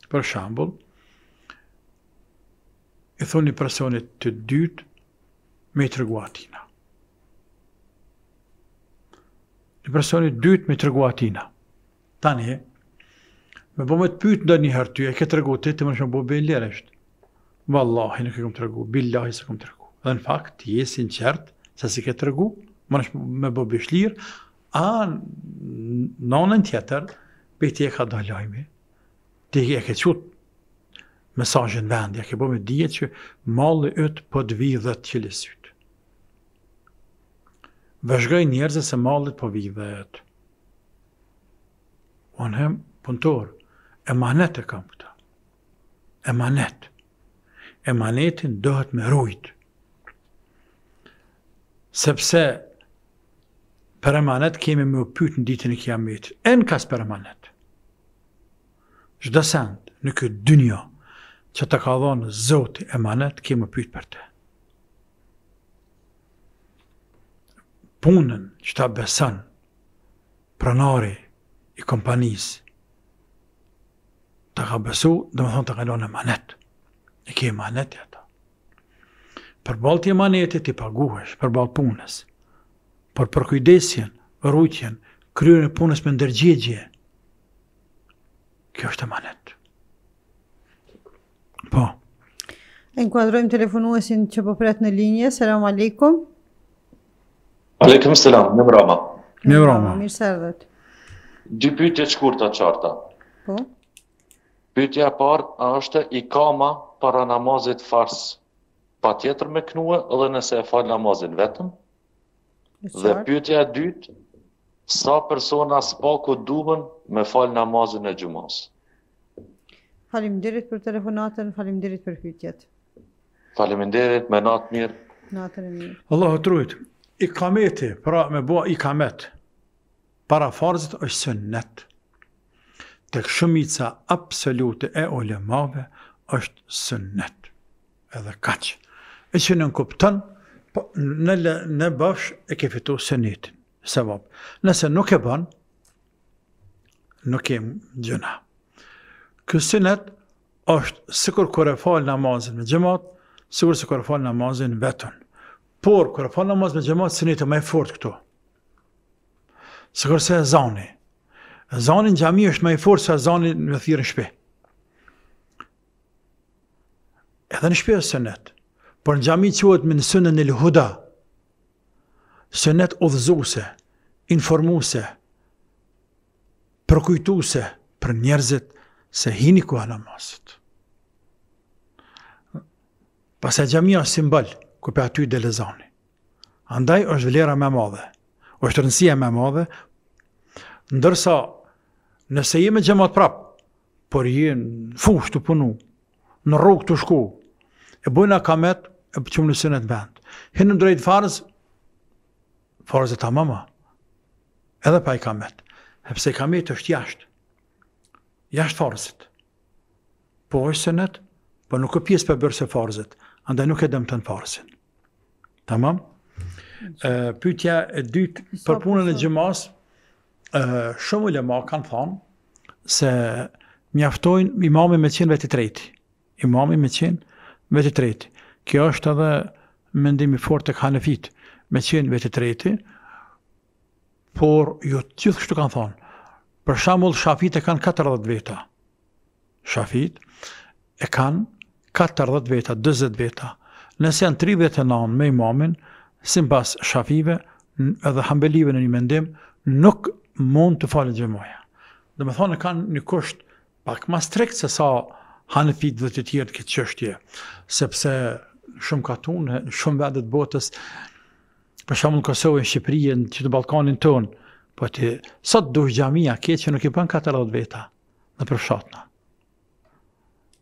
për shambull, i thoni personit të dytë, me të rëgua atina. Në personit dytë me të rëgua atina. Tanë Me po me të pytë ndër një herë ty, e ke të regu, të të më nëshme bo bëjë lërështë. Më Allahi e ke këmë të regu, billahi se këmë të regu. Dhe në fakt, ti je në qertë, se si ke të regu, më nëshme me bo bëjë shlirë, a në anën tjetër, pe ti e ka dalajme, ti e ke qëtë mesajën vendi, e ke bo me dje që malë e të po të vijë dhe të që lësytë. Vëshgaj njerëzë se malë të po vijë dhe hem, punëtorë, Emanet e kam këta. Emanet. Emanetin dohet me rujt. Sepse për emanet kemi me upyt në ditën e kiamit. Enë kas për emanet. Shdo send në këtë dynjo që të ka dhonë zoti emanet kemi me upyt për te. Punën që ta besën pranari i kompanisë të ka besu, dhe më thonë të kalon e manet. E ke manet e ta. Për balë të ti të paguhesh, për balë punës, për për kujdesjen, rrujtjen, kryrën e punës me ndërgjegje, kjo është e manet. Po. E në kuadrojmë telefonuesin që po përret në linje, selam aleikum. Aleikum selam, më mërama. Më rama. Mirë sërdet. Dy pyte që kur të qarta. Po. Pytja parë është i kama para namazit fars pa tjetër me knuë dhe nëse e falë namazin vetëm. Dhe pytja dytë, sa persona s'paku duhen me falë namazin e gjumas. Falim dirit për telefonatën, falim dirit për pytjet. Falim dirit, me natë mirë. Natë mirë. Allah e trujt, i kameti, pra me bua i kamet, para farzit është sënë netë të këshëmica absolute e olemave është sënët, edhe kaqë. E që po në nënkuptën, në bësh e ke fitu sënëtin, se vabë. Nëse nuk e bënë, nuk e gjëna. Kësë sënët është sikur kërë e falë namazin me gjëmat, sikur se kërë e falë namazin vetën. Por, kërë e falë namazin me gjëmat, sënëtë me e fort këto. Sikur se e zani. Zani në gjami është më i forë se zani në thirë në shpe. Edhe në shpe e sënet. Por në gjami që me në sënë në lëhuda, sënet odhëzuse, informuse, përkujtuse për njerëzit se hini ku anë masët Pas e gjami është simbol, ku për aty dhe le zani. Andaj është vlera me madhe, është rënsia me madhe, ndërsa nëse jemi gjemat prapë, por jemi fush të punu, në rrug të shku, e bujnë akamet, kamet, e për në sënë të Hinë në drejtë farës, farës e ta mama, edhe pa i kamet, hepse i kamet është jashtë, jashtë farësit. Po është sënët, po nuk e pjesë për bërë se farësit, andë nuk e dëmë të në farësin. Tamam? Pytja e dytë për punën e gjemasë, shumë u lëma kanë thonë se mjaftojnë imami me qenë vetë i treti. Imami me qenë vetë i treti. Kjo është edhe mendimi fort të kanë e fitë me qenë vetë i treti, por ju jo të gjithë kështu kanë thonë. Për shambull, shafit e kanë 14 veta. Shafit e kanë 14 veta, 20 veta. Nëse janë 39 me imamin, si në pas shafive, edhe hambelive në një mendim, nuk mund të falen gjemoja. Dhe me thonë, kanë një kusht pak ma strekt se sa hanëfit dhe të tjertë këtë qështje, sepse shumë tunë, shumë vedet botës, për shumë në Kosovë, në Shqipërije, në qëtë të Balkanin tonë, po të sot dush gjamija ke që nuk i pën 40 veta në përshatna.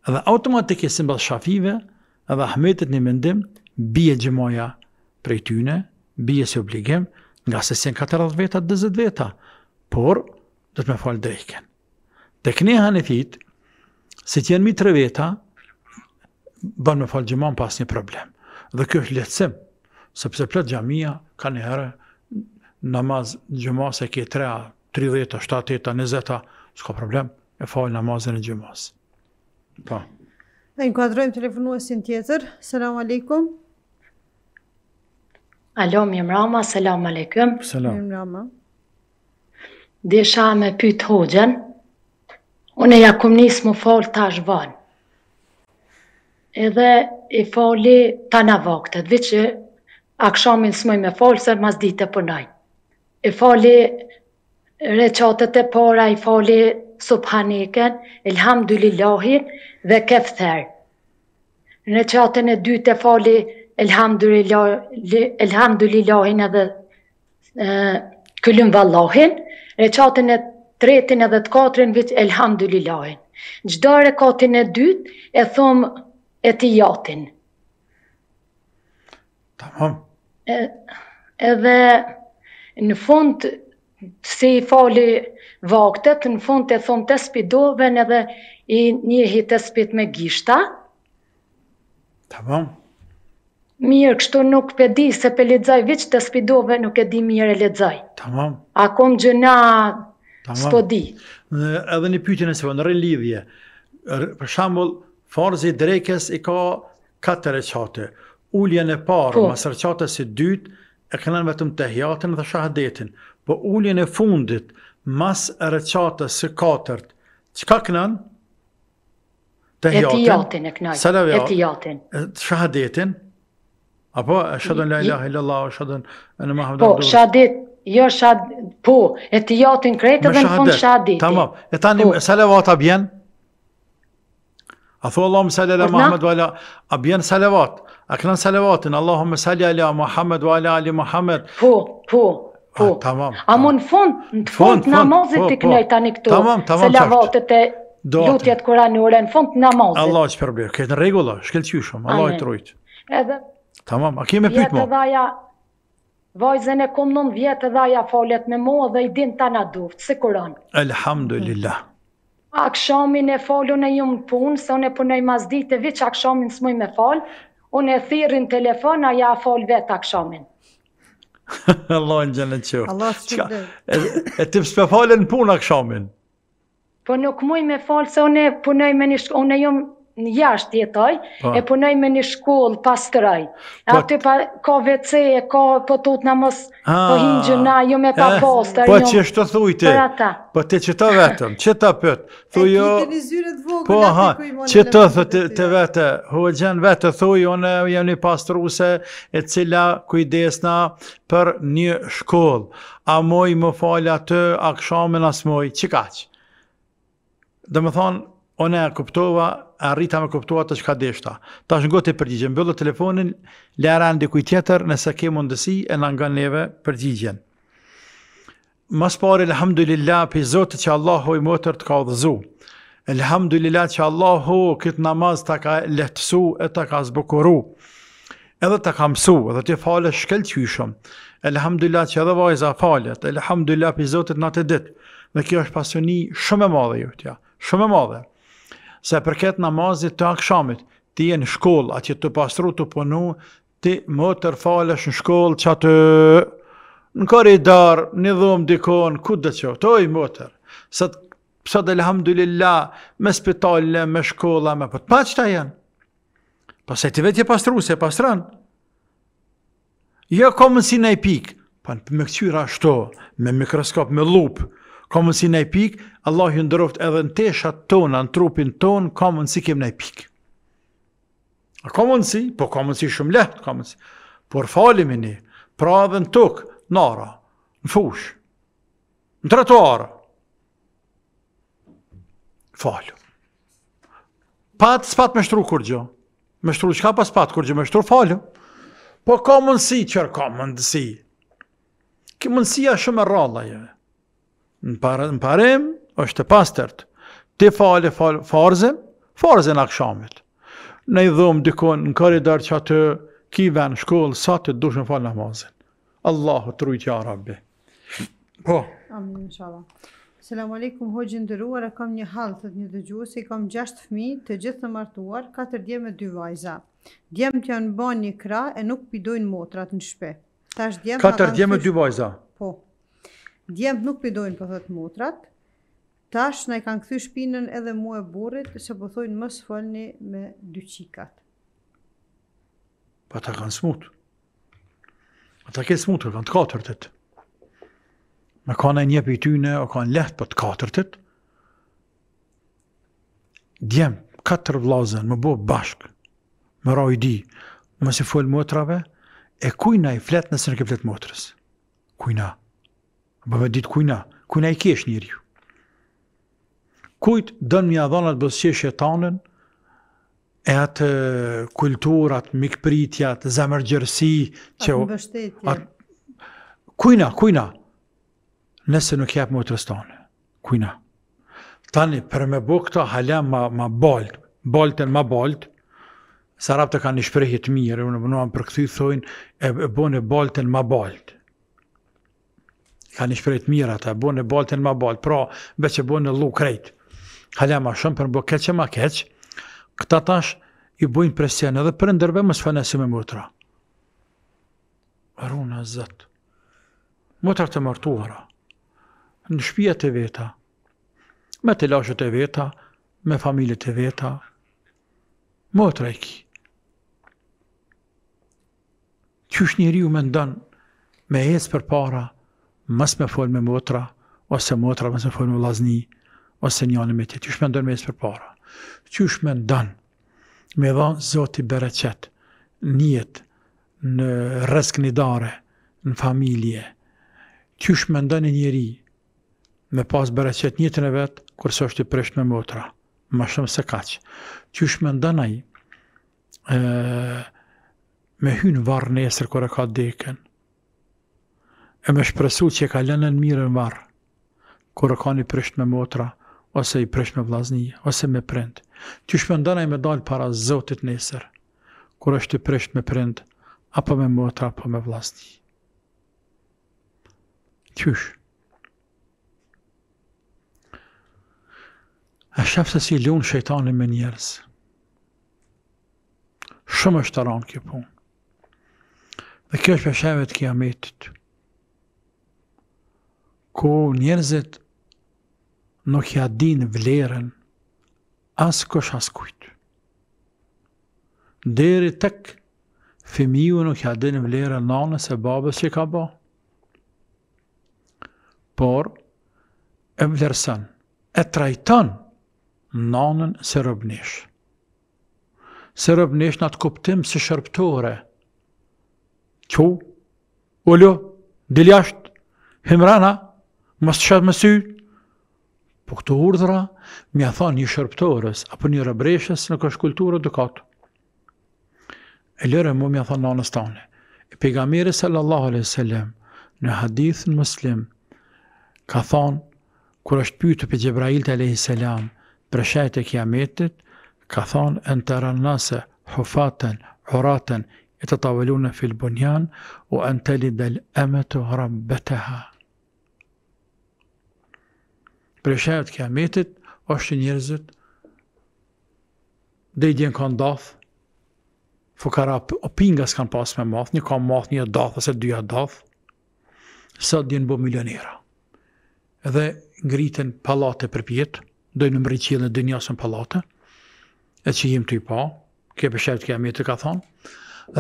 Edhe automatik e simbal shafive, edhe ahmetet një mendim, bie gjemoja prej tyne, bie si obligim, nga se si 40 veta, 20 veta, por do të me falë drejken. Dhe këne hanefit, se të jenë mi tre veta, bënë me falë gjëman pas një problem. Dhe kjo është letësim, sepse plot xhamia ka herë namaz gjëmas se ke tre, 30, 70, 8, 20, s'ka problem, e falë namazin e xhamos. Pa. Po. Dhe në telefonuesin tjetër, selam aleikum. Alo, mjëmë rama, selam aleikum. Selam. Mjëmë rama disha me pyt hoxën, unë e ja kum më falë ta Edhe i fali ta në vaktet, vi që akshamin së mëj me falë, sër mas dite e I fali reqatët e para, i fali subhaniken, ilhamdulillahin dhe keftherë. Në e dytë e fali Elhamdulillahin edhe e, Këllum Vallahin e qatën e tretin edhe të katrin vitë elhamdulillahin. Gjdo rekatin e dytë e thomë e të jatin. Tamam. E, edhe në fund, si i fali vaktet, në fund e thomë të spidoven edhe i njëhi të spit me gishta. Ta Tamam. Mirë, kështu nuk për di se për ledzaj vëq të spidove nuk e di mirë e ledzaj. Tamam. A kom gjëna s'po di. edhe një pyqin e se në relidhje, për shambull, farzi drekes i ka katë reqate, ulljen e parë, mas po. masë reqate si dytë, e kënën vetëm të hjatën dhe shahadetin, po ulljen e fundit, mas reqate si katërt, që ka kënën? Të hjatën. E të hjatën e kënën. E të Shahadetin. Shahadetin. Apo, e la ilaha illallah, e shëtën e në mahamdë Po, shadit, jo shadit, po, e të jatën kretë dhe në fund shadit. Tamam, e tani, po. e salavat a bjen? A thua Allahumë salli ala Muhammed wa ala, a bjen salavat, a kënan salavatin, Allahumë salli ala Muhammed wa ala Ali Muhammed. Po, po, ah, po, a mu në fund, në të fund namazit po, të po. kënej tani këtu, salavatet e lutjet kërani ure, në fund namazit. Allah, që përbër, këtë në regullë, shkelë që shumë, Allah i të Edhe... Tamam, a kemi pyt mo? Dhaja, vajzën e kom nëmë vjetë dhe aja falet me mua dhe i din të në duftë, si kuran. Alhamdulillah. Akshamin e falu në jumë punë, se unë e punoj mas ditë, vi akshamin së muj me falë, unë e thirin telefon, a ja fal vetë akshamin. Allah në gjenë në qërë. Allah së të dhe. E të pëspe falen punë akshamin? Po nuk muj me falë, se unë e punoj me një shkollë, unë e jumë në jashtë jetoj, e punoj me një shkollë pas të A të pa, ka WC, ka po të në mos, po ah. hinë gjëna, ju jo me pa eh. posta. Po jo. që është të thujti, po të që të vetëm, që jo- po, të pëtë, të jo, po ha, që të thë të vetë, hu e gjenë vetë të thuj, unë jam jë një pastruse e cila kujdesna për një shkollë. A moj më falja të akshamin as moj, që ka Dhe më thonë, Ona e kuptova, e rrita me kuptova të qka deshta. Ta është ngote përgjigjen, bëllë të telefonin, le aran dikuj tjetër nëse ke mundësi e në nga neve përgjigjen. Mas pari, elhamdulillah, për zotë që Allah hojë motër të ka dhëzu. Elhamdulillah që Allah hojë këtë namaz të ka lehtësu e të ka zbukuru. Edhe të ka mësu, edhe të falë shkelë që Elhamdulillah që edhe vajza falët, elhamdulillah për zotët në të ditë. Dhe kjo është pasioni shumë e madhe, jo, tja, shumë e madhe se përket namazit të akshamit, ti e në shkollë, atje të pastru të punu, ti më tërfalesh në shkollë që atë në koridor, në dhëmë, dikon, ku dhe që, të oj më tërë, se të pësat dhe lhamdulillah, me spitalle, me shkolla, me për po, të pa që janë, pas e ti vetje pastru, se pastranë, jo komën si në i pikë, pa po, në me këqyra ashto, me mikroskop, me lupë, ka mundësi në i Allah ju ndëroft edhe në tesha tona, në trupin ton, ka mundësi kem në A ka mundësi, po ka mundësi shumë lehtë, ka mundësi. Por falimi një, pra dhe në tukë, në ara, në fushë, në tratuara, falu. Patë, s'pat me shtru kur gjo, me shtru qka pa s'pat kur gjo, me shtru falu. Po ka mundësi, qërë ka mundësi, ki mundësia shumë e rralla jëve në parem është e pastërt. Ti falë fal, farzën, në akshamit. Në i dikon në koridor që ki ven shkollë, sa të dushën fal namazin. Allahu të rujtë ja Po. Amin, inshallah. Selam aleikum, hojë gjindëruar, kam një halë, të një dëgjuesi, i kam 6 fmi, të gjithë të martuar, katër djemë e dy vajza. Djemë të janë ban një kra, e nuk pidojnë motrat në shpe. Tash djemë... 4 djemë e dy vajza. Po djemët nuk pidojnë për po thëtë motrat, tash në i kanë këthy shpinën edhe mu e burit, se po thojnë mësë falni me dy qikat. Pa ta kanë smut. Ata ke smutër, kanë të katërtit. Me kanë e një për i tyne, o kanë lehtë për të katërtit. Djem, katër vlazen, më bo bashkë, më raj di, më se motrave, e kujna i fletë nëse në ke fletë motrës. Kujna. Kujna. Ba me ditë kujna, kujna i kesh njëri ju. Kujtë dënë mja dhona të bësqe shetanën, e atë kulturat, mikpritjat, zamërgjërsi, atë në bështetjat. Kujna, kujna, nëse nuk jepë më të rëstane, kujna. Tani, për me bo këta halja ma bolt, baldën ma bolt, sa rapë të kanë një shprejhjet mirë, e unë më nëmë për këthi thojnë, e bo në baldën ma bald ka një shprejt mirë ata, bo në baltin ma bal, pra, veç e bo në lukrejt, halja ma shumë, për në bo keqe ma keqë, këta tash, i bojnë presjenë, edhe për ndërve, më së me e mutra. Aruna, zëtë, mutra të mërtuara, në shpijet e veta, me të lashe të veta, me familit të veta, mutra e ki. Qysh është njëri u ndonë, me e për para, mas me folë me motra, ose motra, mësë me folë me lazni, ose një animetit. Që është me ndonë mes për para. Që është me ndonë me dhanë Zoti bereqet njët në rresk një dare në familje. Që është me ndonë njeri me pas bereqet njët në vetë, kur është i presht me motra, më shumë se kaqë. Që është me ndonë me hynë varnesër kore ka deken, e me shpresu që ka lënën mirë në varë, kur e ka një prisht me motra, ose i prisht me vlazni, ose me prind. Që shpëndana i me dalë para zotit nesër, kur është i prisht me prind, apo me motra, apo me vlaznije. Qysh? E shëfë se si lunë shëjtani me njerës. Shumë është të ranë kjo punë. Dhe kjo është për shëve të kiametit ku njerëzit nuk ja din vlerën as kush as kujt. Deri tek fëmiju nuk ja din vlerën nanës e babës që ka ba. Por, e vlerësën, e trajton nanën së rëbnishë. Së rëbnishë në të kuptim së shërptore. Qo, ullo, diljasht, himrana, mështë të shetë mësy, po këtë urdhra, mi a tha një shërptores, apo një rëbreshës në kësh kulturët do katë. E lërë e mu mi a tha në anës e pega sallallahu alaihi wasallam në hadithën muslim, ka thonë, kër është pyetur për Gjebrail të alai sallam, për shajtë e kiametit, ka thonë, e në të uratan nëse, hufaten, huraten, e të tavëllu në filbunjan, o e për shëhet metit, është që dhe i djenë kanë dath, fukara pingas kanë pas me math, një kanë math një dath, ose dyja dath, sa djenë bo milionera. Edhe ngritën palate për pjetë, dojë në mëri në dy njësën palate, e që jimë të i pa, kje për shëhet metit ka thonë,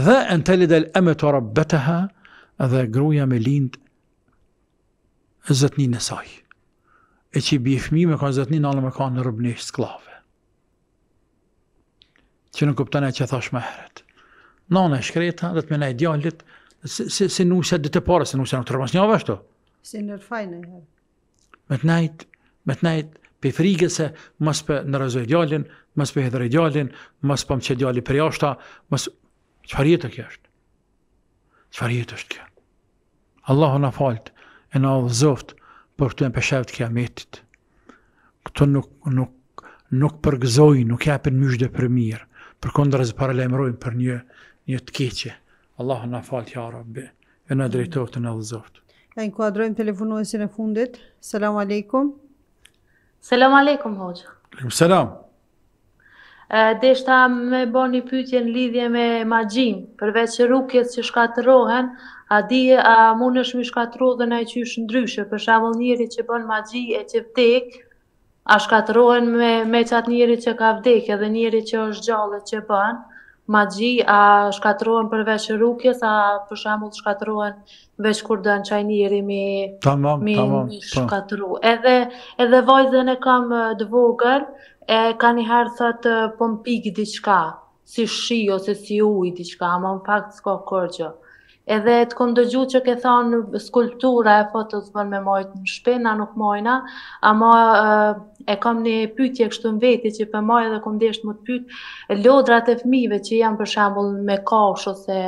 dhe në del emetora beteha, dhe gruja me lindë, zëtni nësajë e që i bje fmi me ka zëtni në alë me ka në rëbni sklave. Që në këptën e që thash me heret. Në në e shkreta dhe të menaj djallit, se nusja dhe të pare, se nusja nuk të rëmas një avashtu. Se në rëfaj në Me të najtë, me të najtë, pe frike se mas për në rëzoj djallin, mas për hedhër e djallin, mas për po më që djalli për jashta, mas që farjet kjo është? është kjo? Allahu në faltë, e në për të e pëshevë të kiametit. Këto nuk, nuk, nuk përgëzojnë, nuk japën mjështë dhe për mirë, për kondër e paralemrojnë për një, një të keqe. Allahu na falë tja Arabi, e në drejtojtë të në dhe zoftë. Në inkuadrojmë telefonuesin e fundit. Selam aleikum. Selam aleikum, hoqë. Selam dhe shta me bo një pytje në lidhje me magjin, përveç rukjet që shkatërohen, a di, a mund është mi shkatëro dhe na i qyshë ndryshe, për shavë njëri që bën magji e që vdek, a shkatërohen me, me qatë njëri që ka vdek, edhe njëri që është gjallë që bën, ma gji, a shkatrohen përveç rukjes, a për shambull shkatrohen veç kur dënë qajniri mi, tamam, mi, tamam, mi po. shkatru. Tamam. Edhe, edhe vajzën e kam dëvogër, e ka një herë sa të pompik diqka, si shi ose si uj diqka, ama në fakt s'ko kërgjë edhe të kom dëgju që ke thonë skulptura e fotos më me mojt në shpena, nuk mojna, ama e kom një pytje kështu në veti që për mojë dhe kom deshtë më të pytë lodrat e fmive që janë për shambull me kosh ose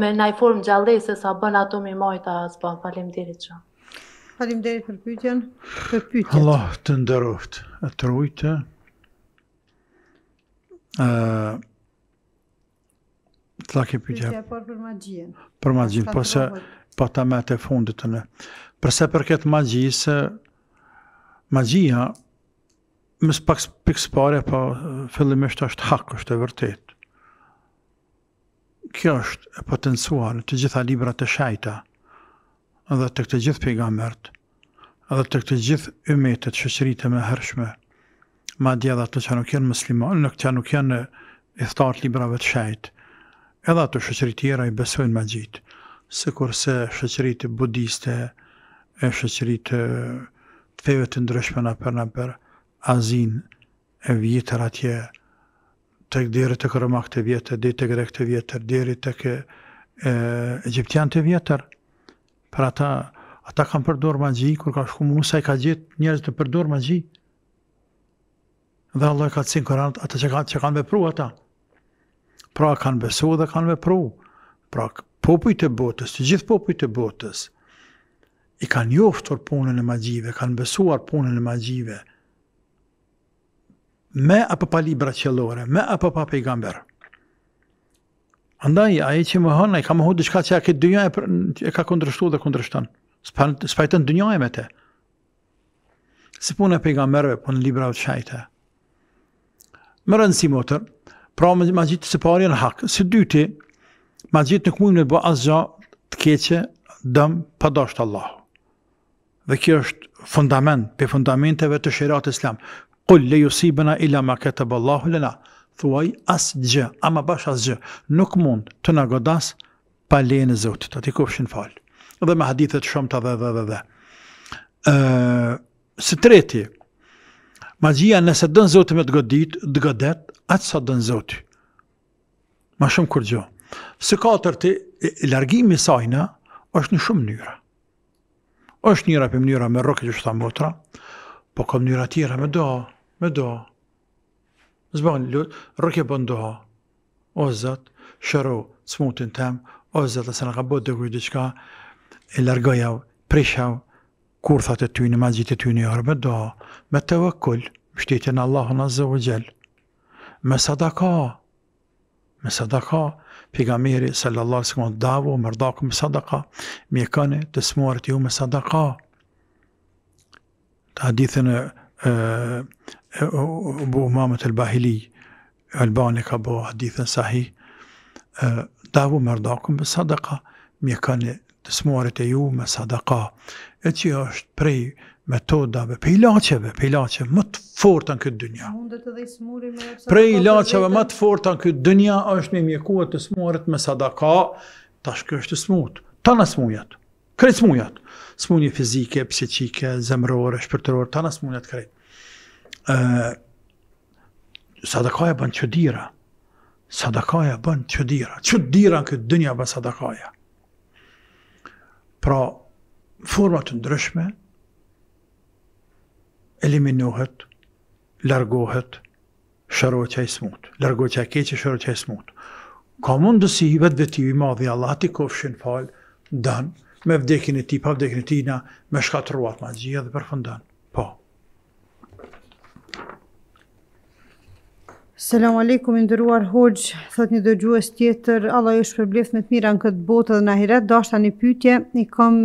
me naj form gjallese sa bën ato me mojta, s'po, falim diri që. Falim diri për pytjen, për pytjet. Allah të ndëroft, të rujtë, Të la ke pyjtja. Pyjtja e për magjinë. Për magjinë, po se pa po ta më të fundit në. Përse për këtë magjisë, magjia, mësë pak së pikës po, fillimisht është hak, është e vërtet. Kjo është e potencuar të gjitha libra të shajta, edhe të këtë gjithë pejgambert, mërtë, edhe të këtë gjithë ymetet, shëqërit e me hërshme, ma dhja dhe të që nuk janë muslimon, në këtë janë nuk janë e librave të shajtë, edhe ato shëqëri tjera i besojnë ma gjitë, se kurse shëqërit budiste, e shëqërit të feve të ndryshme në për për azin e vjetër atje, të këdiri të kërëmak të vjetër, dhe të grek të vjetër, dhe të kë e, egyptian të vjetër, për ata, ata kam përdor ma gjitë, kur ka shku Musa i ka gjitë njerës të përdor ma gjitë, dhe Allah ka të sinë kërë atë që kanë, që kanë vepru ata, pra kanë besu dhe kanë vepru. Pra popujt e botës, të gjithë popujt e botës, i kanë joftur punën e magjive, kanë besuar punën e magjive, me apo pa libra qëllore, me apo pa pejgamber. Andaj, aje që më hënë, i ka më hudë diçka që a këtë dynja e, e ka kundrështu dhe kundrështën. Spajtën dynja e me te. Si punë e pejgamberve, punë libra o të shajte. Më rëndë Pra me ma gjithë se pari në hakë. Se dyti, ma gjithë nuk mujmë në bë asë gjë të keqe, dëmë, pa dashtë Allah. Dhe kjo është fundament, për fundamenteve të shiratë islam. Kull le ju si bëna ila ma këtë bë Allahu lëna. Thuaj asë gjë, ama bash asë gjë. Nuk mund të në godas pa le në zotit, ati kofshin falë. Dhe me hadithet shumë të dhe dhe dhe dhe. Uh, treti, Magjia nëse dën Zoti më të godit, të godet, atë sa dën Zoti. Më shumë kur gjë. Së katërti, largimi i saj është në shumë mënyra. Është njëra për mënyra me rokë që është po ka mënyra tjera me do, me do. Zban lut, rrokë bën do. O Zot, shëro çmutin tëm, o Zot, asa ka bëu dëgjë diçka, e largoja, prishau kurthat e ty në magjitë e ty në jarë, me me të vëkull, me shtetjën e Allah në Gjell, me sadaka, me sadaka, pëgamiri, sallallahu a'la, davu mërda ku me sadaka, me këne të smuarit ju me sadaka, të hadithin e e bu Umamat e l-Bahili, e l ka bu hadithin sahi, davu mërda ku me sadaka, me këne të smuarit e ju me sadaka, e që është prej metodave, për ilaceve, për ilaceve më të fortë në këtë dënja. Për ilaceve më të fortë në këtë dënja është një mjekuat të smurët me sadaka, ta shkë të smurët, ta në smurët, kretë smurët, fizike, psikike, zemrore, shpirtërore, ta në smurët kretë. Sadakaja bënë që dira, sadakaja bënë që dira, që dira në këtë dënja bënë sadakaja. Pra, format të ndryshme, eliminohet, largohet shërëqa i smut, largohet e keqë shërëqa i smut. Ka mundë i vetë vetivi madhi Allah t'i kofshin falë, dënë, me vdekin e ti, pa vdekin e tina, na, me shkatruat ma gjithë dhe përfëndan. Po. Selam aleikum, ndëruar hoqë, thot një dëgjues tjetër, Allah është shpërblef me të mira në këtë botë dhe në ahiret, dashta një pytje, i kam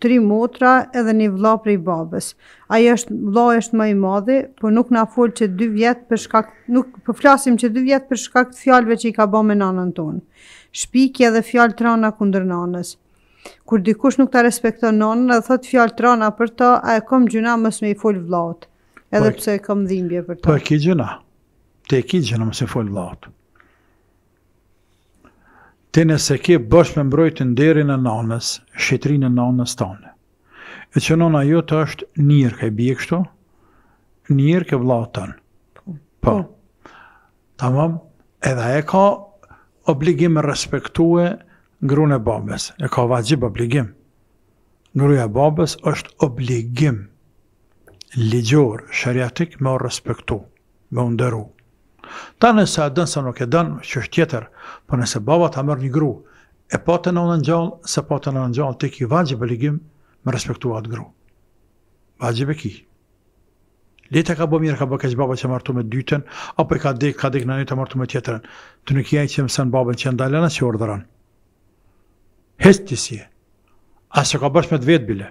tri motra edhe një vla prej babës. Ai është vla është më i madhe, por nuk na fol që 2 vjet për shkak nuk po flasim që 2 vjet për shkak të fjalëve që i ka me nanën tonë. Shpikja dhe fjalë trana kundër nanës. Kur dikush nuk ta respekton nanën, edhe thot fjalë trana për të, a e kam gjuna mos me i fol vllaut. Edhe po pse e kam dhimbje për të. Po ke gjuna. Te ke gjuna mos e fol vllaut ti nëse ke bësh me mbrojtë nderi në nanës, shqitri në nanës tonë. E që nëna jo të është njërë ke bje kështu, njërë ke vla të po. Po. po, tamam, edhe e ka obligim e respektu e ngrune babes, e ka vazhjib obligim. Ngruja babes është obligim, ligjor, shëriatik me o respektu, me o ndëru. Ta nëse a dënë se nuk e dënë, që është tjetër, po nëse baba ta mërë një gru, e patën po në në gjallë, se patën po të në gjallë, të ki vajgjë ligim me respektuat gru. Vajgjë për ki. Lete ka bo mirë, ka bo keqë baba që martu me dyten, apo i ka dek, ka dek në një të martu me tjetërën. Të nuk jaj që mësën babën që ndalena që ordëran. Hesë të si e. se ka bërsh me të vetë bile.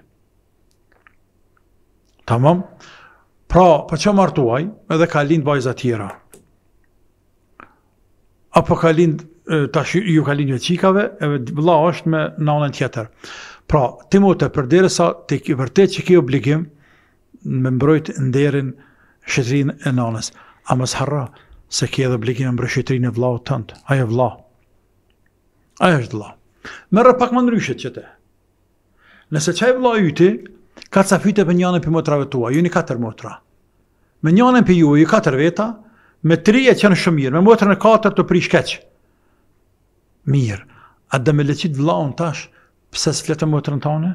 Tamam? Pra, për po që edhe ka lindë vajzë tjera apo ka lind tash ju ka lind çikave, edhe vëlla është me nanën tjetër. Pra, ti mund të sa ti ke vërtet që obligim me mbrojt nderin shetrin e nanës. A mos harro se ke edhe obligim me mbrojt e vëllait tënd. Ai vëlla. Ai është vëlla. Merë pak më ndryshe që te. Nëse çaj vla yti, ka ca fytë për njënën për motrave tua, ju një katër motra. Me njënën për ju, ju katër veta, me tri e qenë shumë mirë, me motrën e katër të prish Mirë, a dhe me leqit vlaun tash, pëse së fletë motrën tane?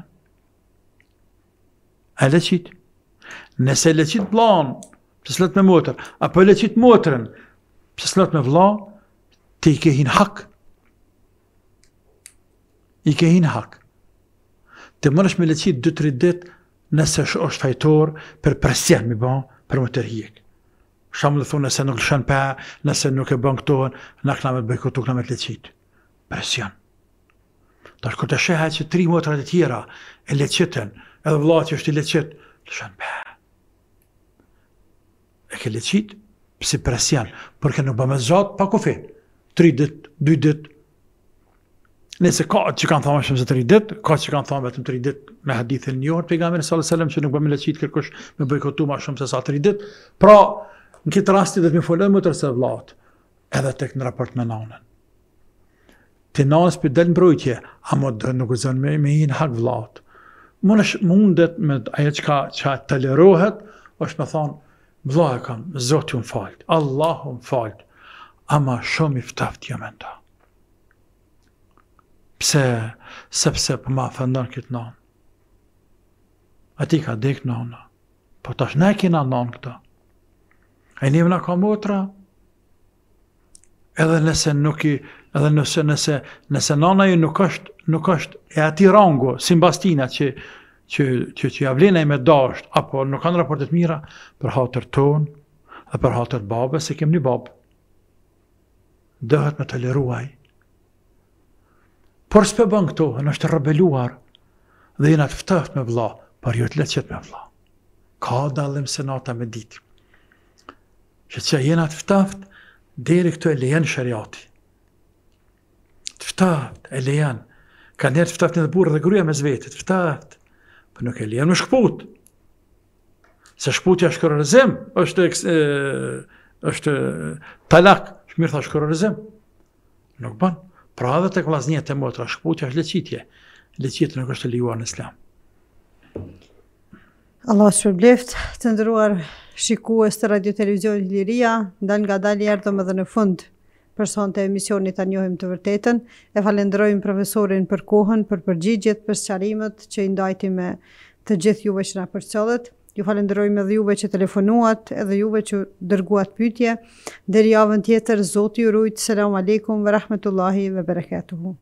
A leqit? Nëse leqit vlaun, pëse së fletë me motrën, apo leqit motrën, pëse së fletë me vla, ti i kehin hak. I kehin hak. Të më me leqit 2-3 ditë, nëse është fajtor, për presjen, mi ba, për më tërhjekë shumë dhe thune se nuk lëshën pe, nëse nuk e bën këtohen, në këna me të bëjkotu, këna me të leqit. Presion. Ta shkër të shehet që tri motrat e tjera e leqitën, edhe vla që është i leqit, lëshën pe. E ke leqit, pësi presion, përke nuk bëmë zotë pa kufi. Tri dit, dy dit. Nëse ka që kanë thamë shumë se tri dit, ka që kanë thamë vetëm tri dit me hadithin njërë, pegamin e sallë sallëm që nuk bëmë leqit kërkush me bëjkotu ma shumë se sa tri dit. Pra, në këtë rasti dhe të më folën më tërse vlatë, edhe tek në raport me nanën. Ti nanës për delë mbrojtje, a më dhe nuk u zënë me, me i në hak vlatë. në është mundet me aje qka që të lerohet, është me thonë, vla e kam, zotë ju më faltë, ju më faltë, ama shumë i ftaft jam e nda. Pse, sepse për po ma fëndon këtë nanë. A ti ka dikë nanë, po tash ne kina nanë këtë, E një nga ka motra, edhe nëse nuk i, edhe nëse, nëse, nëse nana ju nuk është, nuk është e ati rango, si mbastina që, që, që, që javlina i me dasht, apo nuk kanë raportet mira, për hatër ton, dhe për hatër babë, se kem një babë, dëhet me të liruaj. Por s'pe bën këto, në është rebeluar, dhe jena të ftëft me vla, për ju të leqet me vla. Ka dalim senata me ditë, që që jena të ftaft, deri këtu e lejen shariati, Të ftaft, e lejen. Ka njerë të ftaft një dhe burë dhe gruja me zvetit, të ftaft. Për po nuk e lejen më shkëput. Se shkëputja shkërërëzim, është, e, është talak, shmirë tha shkërërëzim. Nuk banë. Pra dhe të këvaznjet e motra, shkëputja është leqitje. Leqitje nuk është lejuar në islam. Allah së përbleft, të ndëruar shikues të radio televizion Liria, ndal nga dalë i ardhëm edhe në fund person të emisionit të njohim të vërtetën, e falendrojmë profesorin për kohën, për përgjigjet, për sëqarimet që i ndajti me të gjithë juve që nga përcëllet, Ju falenderojmë edhe juve që telefonuat, edhe juve që dërguat pytje. Dheri javën tjetër, Zotë ju rujtë, selam aleikum, vë rahmetullahi vë berekatuhu.